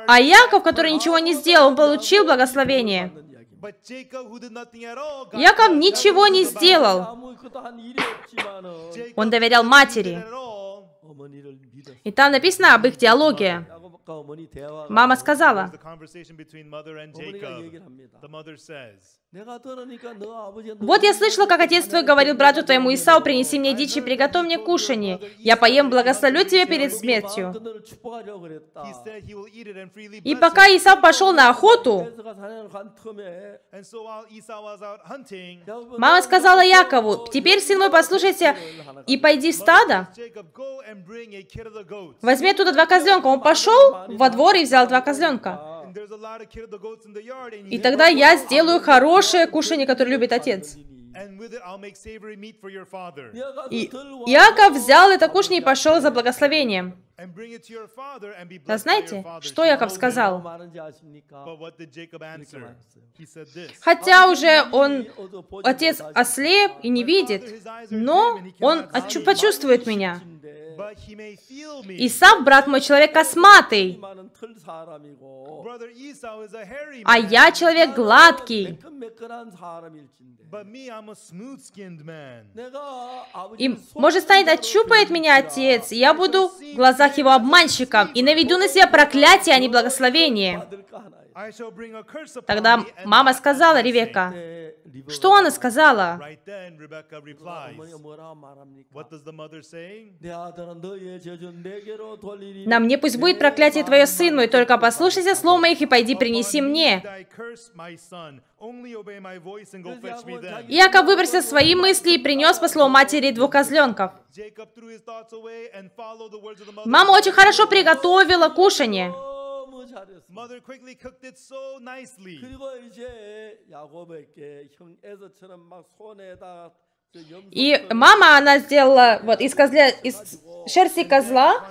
А Яков, который ничего не сделал, он получил благословение. Яков ничего не сделал. Он доверял матери. И там написано об их диалоге. Мама сказала. Вот я слышала, как отец твой говорил брату твоему Исау, принеси мне дичь и приготовь мне кушанье. Я поем, благословлю тебя перед смертью. И пока Исау пошел на охоту, мама сказала Якову, теперь, сын мой, послушайся и пойди в стадо. Возьми оттуда два козленка. Он пошел во двор и взял два козленка. И тогда я сделаю хорошее кушание, которое любит отец. И Иаков взял это кушание и пошел за благословением. А знаете, что Яков сказал? Хотя уже он, отец ослеп и не видит, но он почувствует меня. Исав, брат мой, человек осматый, а я человек гладкий. И, может, станет отчупает меня отец, и я буду в глазах его обманщиком, и наведу на себя проклятие, а не благословение. Тогда мама сказала Ревека, э, что она сказала? На мне пусть будет проклятие твое, сын мой, только послушайся слов моих и пойди принеси мне. Яков выбросил свои мысли и принес по слову матери двух козленков. Мама очень хорошо приготовила кушанье. 너무 Mother quickly cooked it so nicely. 그리고 이제 야곱에게 형 에서처럼 막 손에다 И мама, она сделала вот из, козля, из шерсти козла,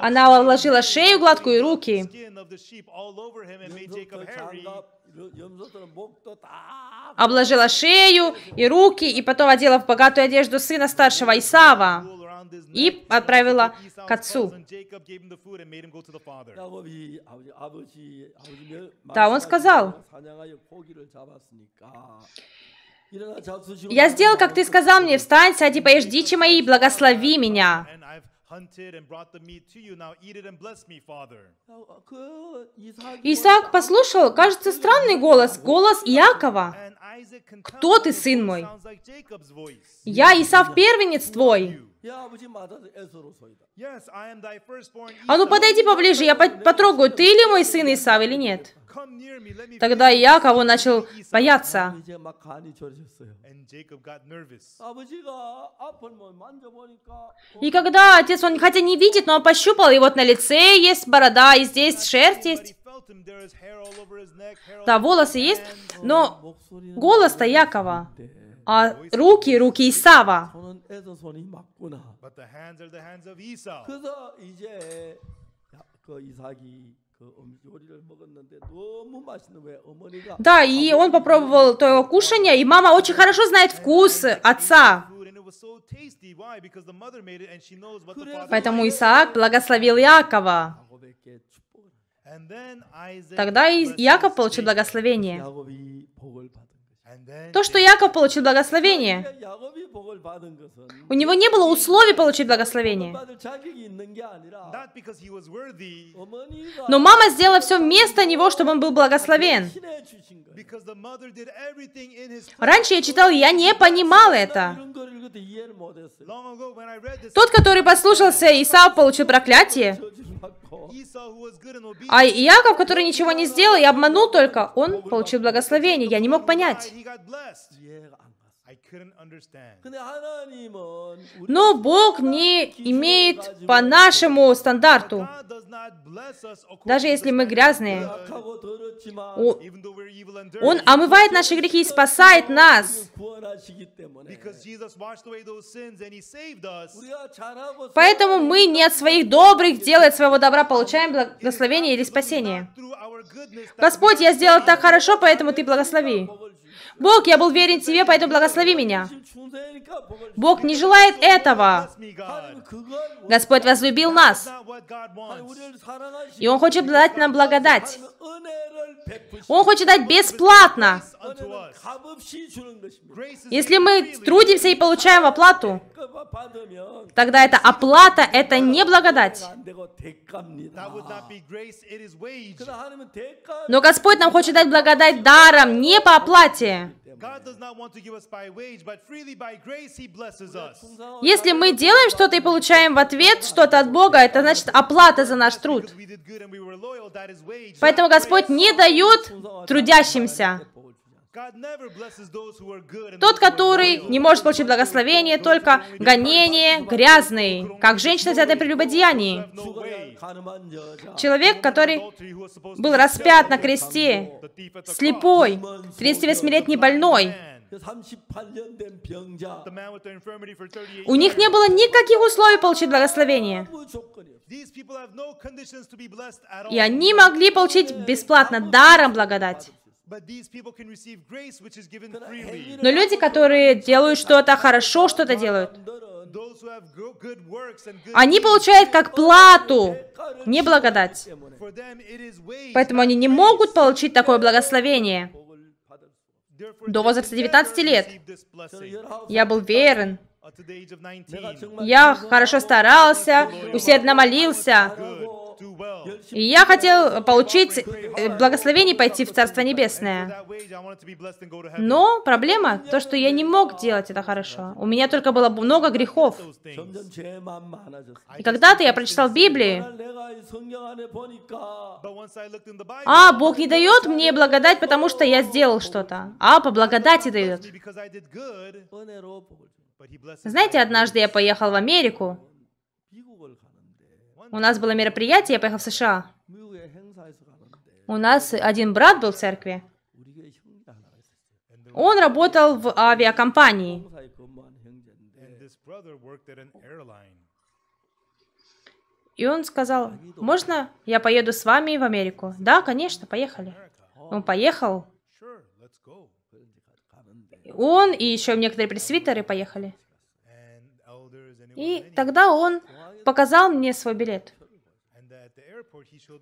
она уложила шею гладкую и руки. Обложила шею и руки, и потом одела в богатую одежду сына старшего Исава и отправила к отцу. Да, он сказал, «Я сделал, как ты сказал мне, встань, сади, поешь дичи мои, благослови меня» hunted and brought the meat to you. Now eat it and bless me, Father. Исаак послушал, кажется, странный голос, голос Иакова. «Кто ты, сын мой? Я Исав первенец твой». А ну подойди поближе, я потрогаю, ты ли мой сын Исав или нет. Тогда Иаков начал бояться. И когда отец палец он хотя не видит, но он пощупал, и вот на лице есть борода, и здесь шерсть есть. Да, волосы есть, но голос-то Якова, а руки, руки Исава. Да, и он попробовал то кушание, и мама очень хорошо знает вкус отца. Поэтому Исаак благословил Якова. Тогда Яков получил благословение. То, что Яков получил благословение, у него не было условий получить благословение. Но мама сделала все вместо него, чтобы он был благословен. Раньше я читал, я не понимал это. Тот, который послушался, Исаак получил проклятие. А Иаков, который ничего не сделал и обманул только, он получил благословение. Я не мог понять. he got blessed. Но Бог не имеет по нашему стандарту, даже если мы грязные. Он омывает наши грехи и спасает нас. Поэтому мы не от своих добрых дел, от своего добра получаем благословение или спасение. Господь, я сделал так хорошо, поэтому ты благослови. Бог, я был верен тебе, поэтому благослови благослови меня. Бог не желает этого. Господь возлюбил нас. И Он хочет дать нам благодать. Он хочет дать бесплатно. Если мы трудимся и получаем оплату, тогда это оплата — это не благодать. Но Господь нам хочет дать благодать даром, не по оплате. Если мы делаем что-то и получаем в ответ что-то от Бога, это значит оплата за наш труд. Поэтому Господь не дает трудящимся. Тот, который не может получить благословение, только гонение, грязный, как женщина, взятая при любодеянии. Человек, который был распят на кресте, слепой, 38-летний больной, у них не было никаких условий получить благословение. И они могли получить бесплатно, даром благодать. Но люди, которые делают что-то хорошо, что-то делают, они получают как плату, не благодать. Поэтому они не могут получить такое благословение до возраста 19 лет. Я был верен. Я хорошо старался, усердно молился я хотел получить э, благословение пойти в Царство Небесное. Но проблема, то, что я не мог делать это хорошо. У меня только было много грехов. И когда-то я прочитал Библии. А, Бог не дает мне благодать, потому что я сделал что-то. А, по благодати дает. Знаете, однажды я поехал в Америку. У нас было мероприятие, я поехал в США. У нас один брат был в церкви. Он работал в авиакомпании. И он сказал, можно я поеду с вами в Америку? Да, конечно, поехали. Он поехал. Он и еще некоторые пресвитеры поехали. И тогда он показал мне свой билет.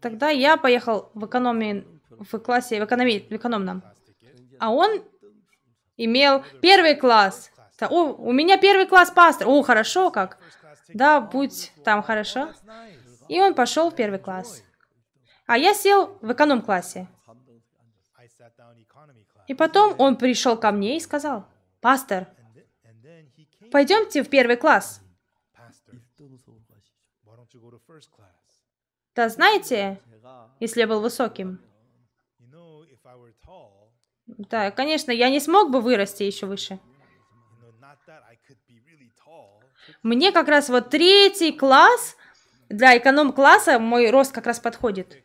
Тогда я поехал в экономии, в классе, в, экономии, в экономном. А он имел первый класс. О, у меня первый класс, пастор. О, хорошо как. Да, будь там хорошо. И он пошел в первый класс. А я сел в эконом-классе. И потом он пришел ко мне и сказал, «Пастор, пойдемте в первый класс». Да, знаете, если я был высоким. Да, конечно, я не смог бы вырасти еще выше. Мне как раз вот третий класс, для эконом-класса мой рост как раз подходит.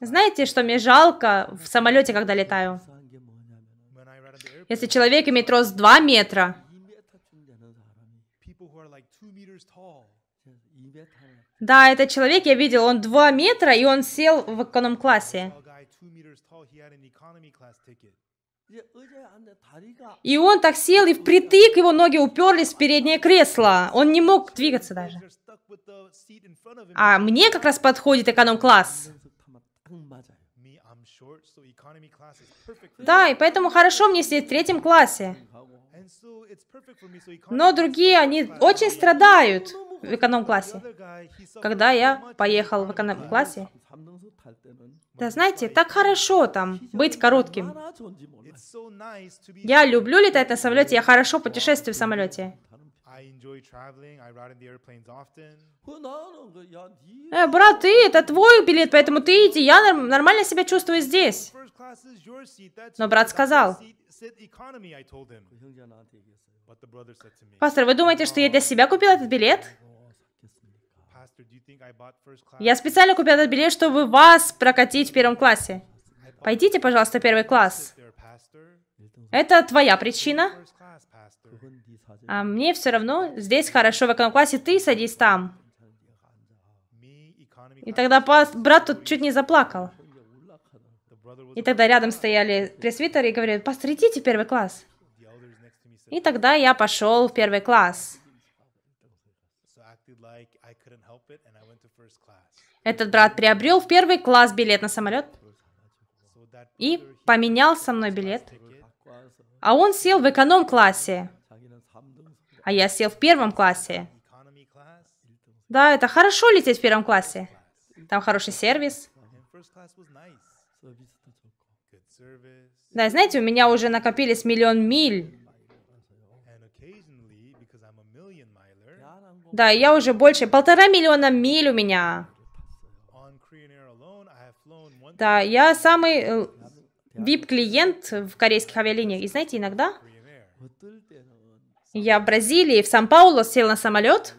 Знаете, что мне жалко в самолете, когда летаю? Если человек имеет рост 2 метра, Да, этот человек, я видел, он 2 метра, и он сел в эконом-классе. И он так сел, и впритык его ноги уперлись в переднее кресло. Он не мог двигаться даже. А мне как раз подходит эконом-класс. Да, и поэтому хорошо мне сидеть в третьем классе. Но другие, они очень страдают в эконом-классе. Когда я поехал в эконом-классе, да знаете, так хорошо там быть коротким. Я люблю летать на самолете, я хорошо путешествую в самолете. Э, брат, ты, это твой билет, поэтому ты иди, я нормально себя чувствую здесь. Но брат сказал, пастор, вы думаете, что я для себя купил этот билет? Я специально купил этот билет, чтобы вас прокатить в первом классе. Пойдите, пожалуйста, первый класс. Это твоя причина. А мне все равно, здесь хорошо, в эконом-классе ты садись там. И тогда брат тут чуть не заплакал. И тогда рядом стояли пресвитеры и говорили, пастор, идите в первый класс. И тогда я пошел в первый класс. Этот брат приобрел в первый класс билет на самолет и поменял со мной билет. А он сел в эконом-классе, а я сел в первом классе. Да, это хорошо лететь в первом классе. Там хороший сервис. Да, знаете, у меня уже накопились миллион миль. Да, я уже больше, полтора миллиона миль у меня. Да, я самый э, VIP-клиент в корейских авиалиниях. И знаете, иногда я в Бразилии, в сан паулу сел на самолет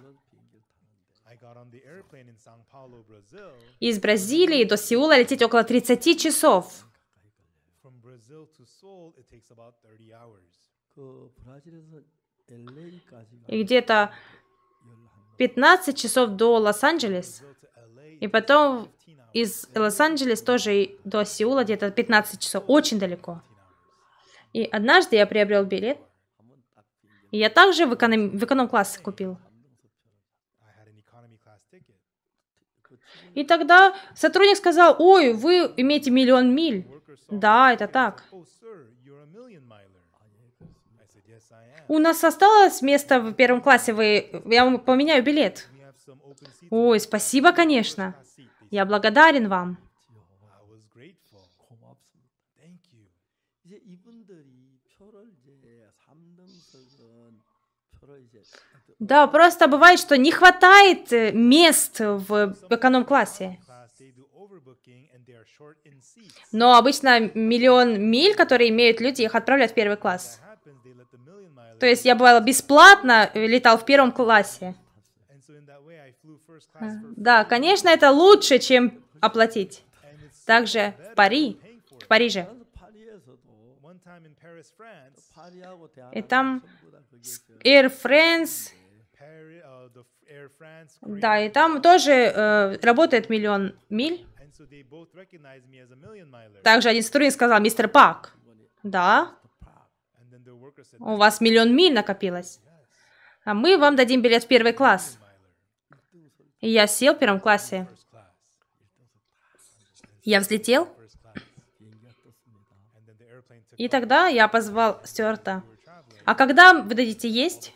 из Бразилии до Сеула лететь около 30 часов. И где-то 15 часов до Лос-Анджелес. И потом из Лос-Анджелес тоже до Сеула где-то 15 часов, очень далеко. И однажды я приобрел билет, и я также в, эконом, в эконом-классе купил. И тогда сотрудник сказал, ой, вы имеете миллион миль. Да, это так. У нас осталось место в первом классе, вы... я вам поменяю билет. Ой, спасибо, конечно. Я благодарен вам. Да, просто бывает, что не хватает э, мест в эконом-классе. Но обычно миллион миль, которые имеют люди, их отправляют в первый класс. То есть я бывала бесплатно э, летал в первом классе. Да, конечно, это лучше, чем оплатить. Также в Пари, в Париже. И там Air France. Да, и там тоже э, работает миллион миль. Также один сотрудник сказал, мистер Пак, да, у вас миллион миль накопилось. А мы вам дадим билет в первый класс. И я сел в первом классе. Я взлетел. И тогда я позвал Стюарта. А когда вы дадите есть?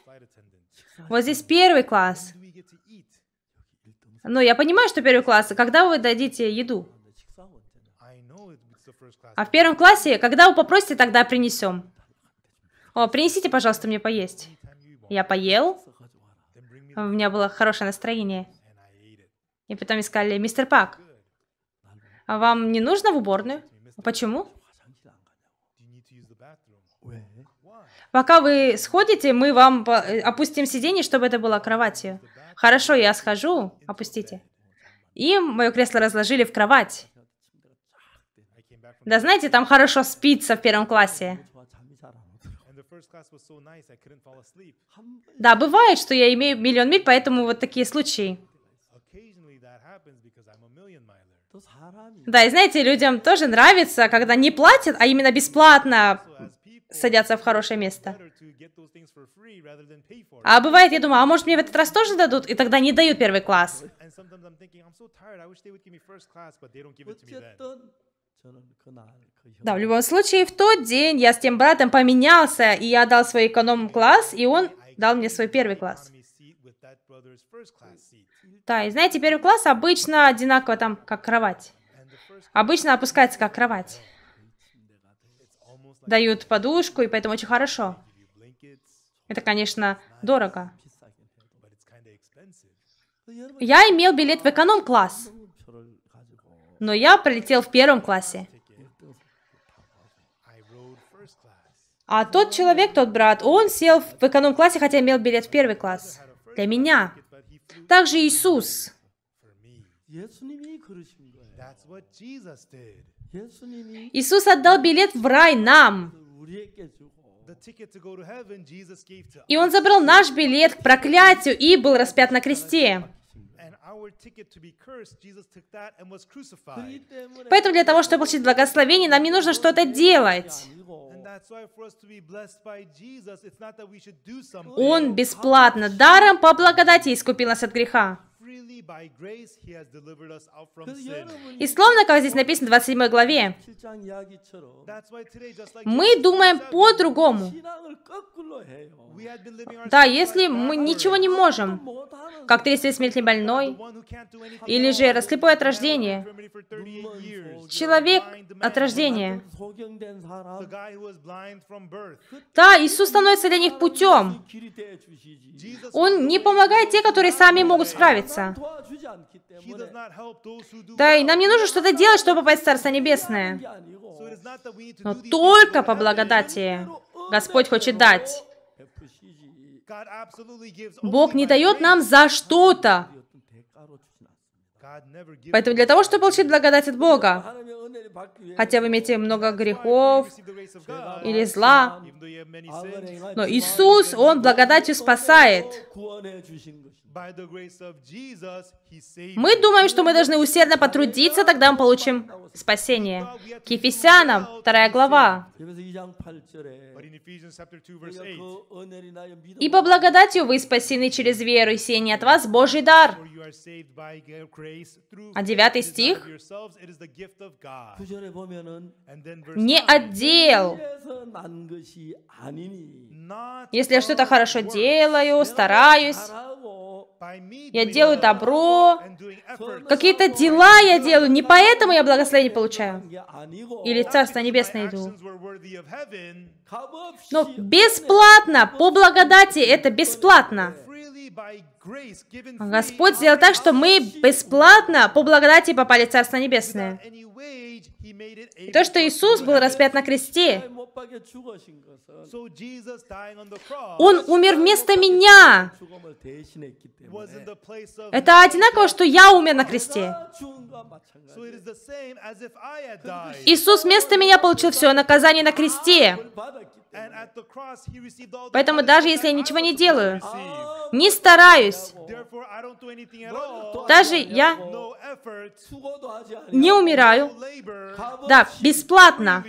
Вот здесь первый класс. Но я понимаю, что первый класс. А когда вы дадите еду? А в первом классе, когда вы попросите, тогда принесем. О, принесите, пожалуйста, мне поесть. Я поел. У меня было хорошее настроение. И потом искали, мистер Пак, а вам не нужно в уборную? А почему? Пока вы сходите, мы вам э, опустим сиденье, чтобы это было кроватью. Хорошо, я схожу, опустите. И мое кресло разложили в кровать. Да знаете, там хорошо спится в первом классе. Да, бывает, что я имею миллион миль, поэтому вот такие случаи. Да, и знаете, людям тоже нравится, когда не платят, а именно бесплатно садятся в хорошее место. А бывает, я думаю, а может мне в этот раз тоже дадут, и тогда не дают первый класс. Да, в любом случае, в тот день я с тем братом поменялся, и я дал свой эконом-класс, и он дал мне свой первый класс. Да, и знаете, первый класс обычно одинаково там, как кровать. Обычно опускается, как кровать. Дают подушку, и поэтому очень хорошо. Это, конечно, дорого. Я имел билет в эконом-класс, но я прилетел в первом классе. А тот человек, тот брат, он сел в эконом-классе, хотя имел билет в первый класс для меня. Также Иисус. Иисус отдал билет в рай нам. И Он забрал наш билет к проклятию и был распят на кресте. Поэтому для того, чтобы получить благословение, нам не нужно что-то делать. Он бесплатно, даром по благодати искупил нас от греха. И словно, как здесь написано в 27 главе, мы думаем по-другому. Да, если мы ничего не можем, как 37-летний больной, или же слепой от рождения, человек от рождения. Да, Иисус становится для них путем. Он не помогает те, которые сами могут справиться. Отца. Да, и нам не нужно что-то делать, чтобы попасть в Царство Небесное. Но только по благодати Господь хочет дать. Бог не дает нам за что-то. Поэтому для того, чтобы получить благодать от Бога, Хотя вы имеете много грехов или зла, но Иисус, Он благодатью спасает. Мы думаем, что мы должны усердно потрудиться, тогда мы получим спасение. К Ефесянам, 2 глава. «Ибо благодатью вы спасены через веру, и сей не от вас Божий дар». А 9 стих не отдел. Если я что-то хорошо делаю, стараюсь, я делаю добро, какие-то дела я делаю, не поэтому я благословение получаю, или Царство Небесное иду. Но бесплатно, по благодати это бесплатно. Господь сделал так, что мы бесплатно по благодати попали в Царство Небесное. И то, что Иисус был распят на кресте, Он умер вместо меня. Это одинаково, что я умер на кресте. Иисус вместо меня получил все наказание на кресте. Поэтому даже если я ничего не делаю, не стараюсь. Даже я не умираю. Да, бесплатно,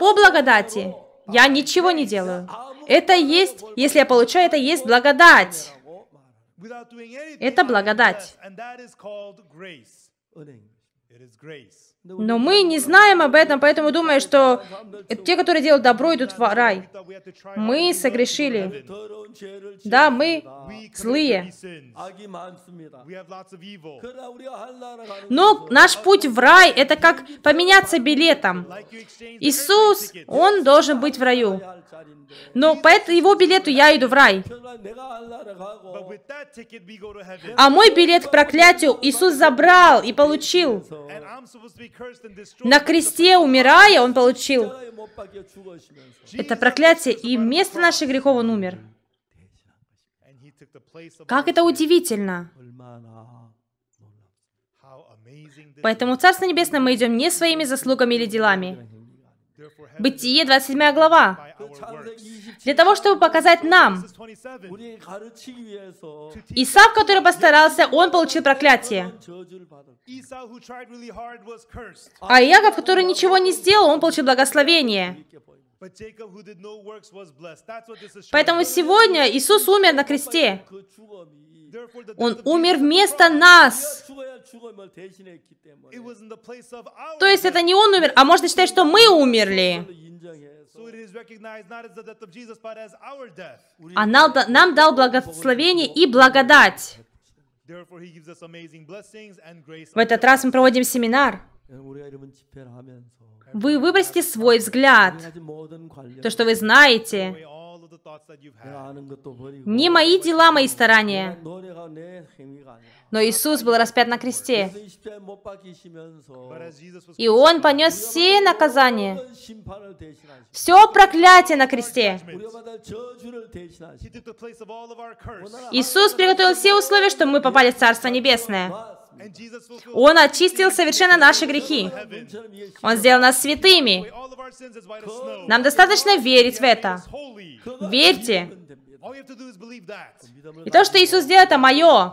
по благодати. Я ничего не делаю. Это есть, если я получаю, это есть благодать. Это благодать. Но мы не знаем об этом, поэтому думаем, что те, которые делают добро, идут в рай. Мы согрешили. Да, мы злые. Но наш путь в рай — это как поменяться билетом. Иисус, Он должен быть в раю. Но по его билету я иду в рай. А мой билет к проклятию Иисус забрал и получил. На кресте, умирая, он получил это проклятие, и вместо наших грехов он умер. Как это удивительно! Поэтому Царство Небесное мы идем не своими заслугами или делами. Бытие, 27 глава для того, чтобы показать нам. Исав, который постарался, он получил проклятие. А Иаков, который ничего не сделал, он получил благословение. Поэтому сегодня Иисус умер на кресте. Он умер вместо нас. То есть это не он умер, а можно считать, что мы умерли. А нам, нам дал благословение и благодать. В этот раз мы проводим семинар. Вы выбросьте свой взгляд, то, что вы знаете, не мои дела, мои старания. Но Иисус был распят на кресте. И Он понес все наказания. Все проклятие на кресте. Иисус приготовил все условия, чтобы мы попали в Царство Небесное. Он очистил совершенно наши грехи. Он сделал нас святыми. Нам достаточно верить в это. Верьте. И то, что Иисус сделал, это мое.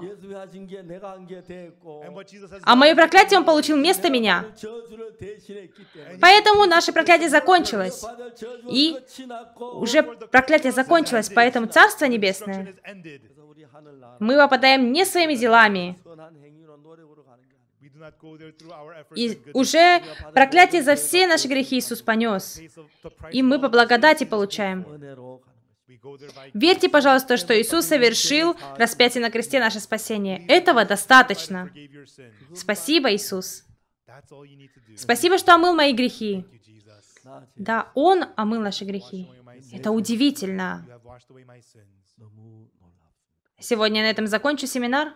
А мое проклятие Он получил вместо меня. Поэтому наше проклятие закончилось. И уже проклятие закончилось, поэтому Царство Небесное мы попадаем не своими делами, и уже проклятие за все наши грехи Иисус понес. И мы по благодати получаем. Верьте, пожалуйста, что Иисус совершил распятие на кресте наше спасение. Этого достаточно. Спасибо, Иисус. Спасибо, что омыл мои грехи. Да, Он омыл наши грехи. Это удивительно. Сегодня на этом закончу семинар.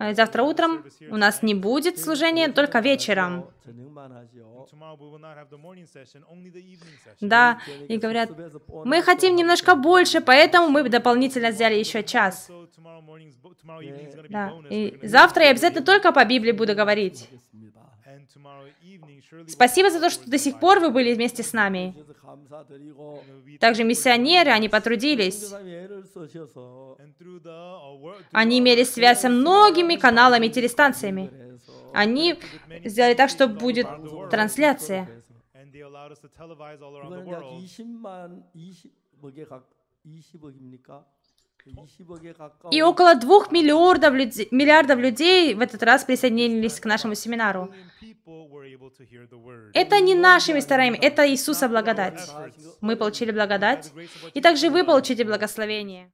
Э, завтра утром у нас не будет служения, только вечером. Да, и говорят, мы хотим немножко больше, поэтому мы дополнительно взяли еще час. Да, и завтра я обязательно только по Библии буду говорить. Спасибо за то, что до сих пор вы были вместе с нами. Также миссионеры, они потрудились. Они имели связь со многими каналами и телестанциями. Они сделали так, что будет трансляция. И около двух миллиардов, люд... миллиардов людей в этот раз присоединились к нашему семинару. Это не нашими стараниями, это Иисуса благодать. Мы получили благодать, и также вы получите благословение.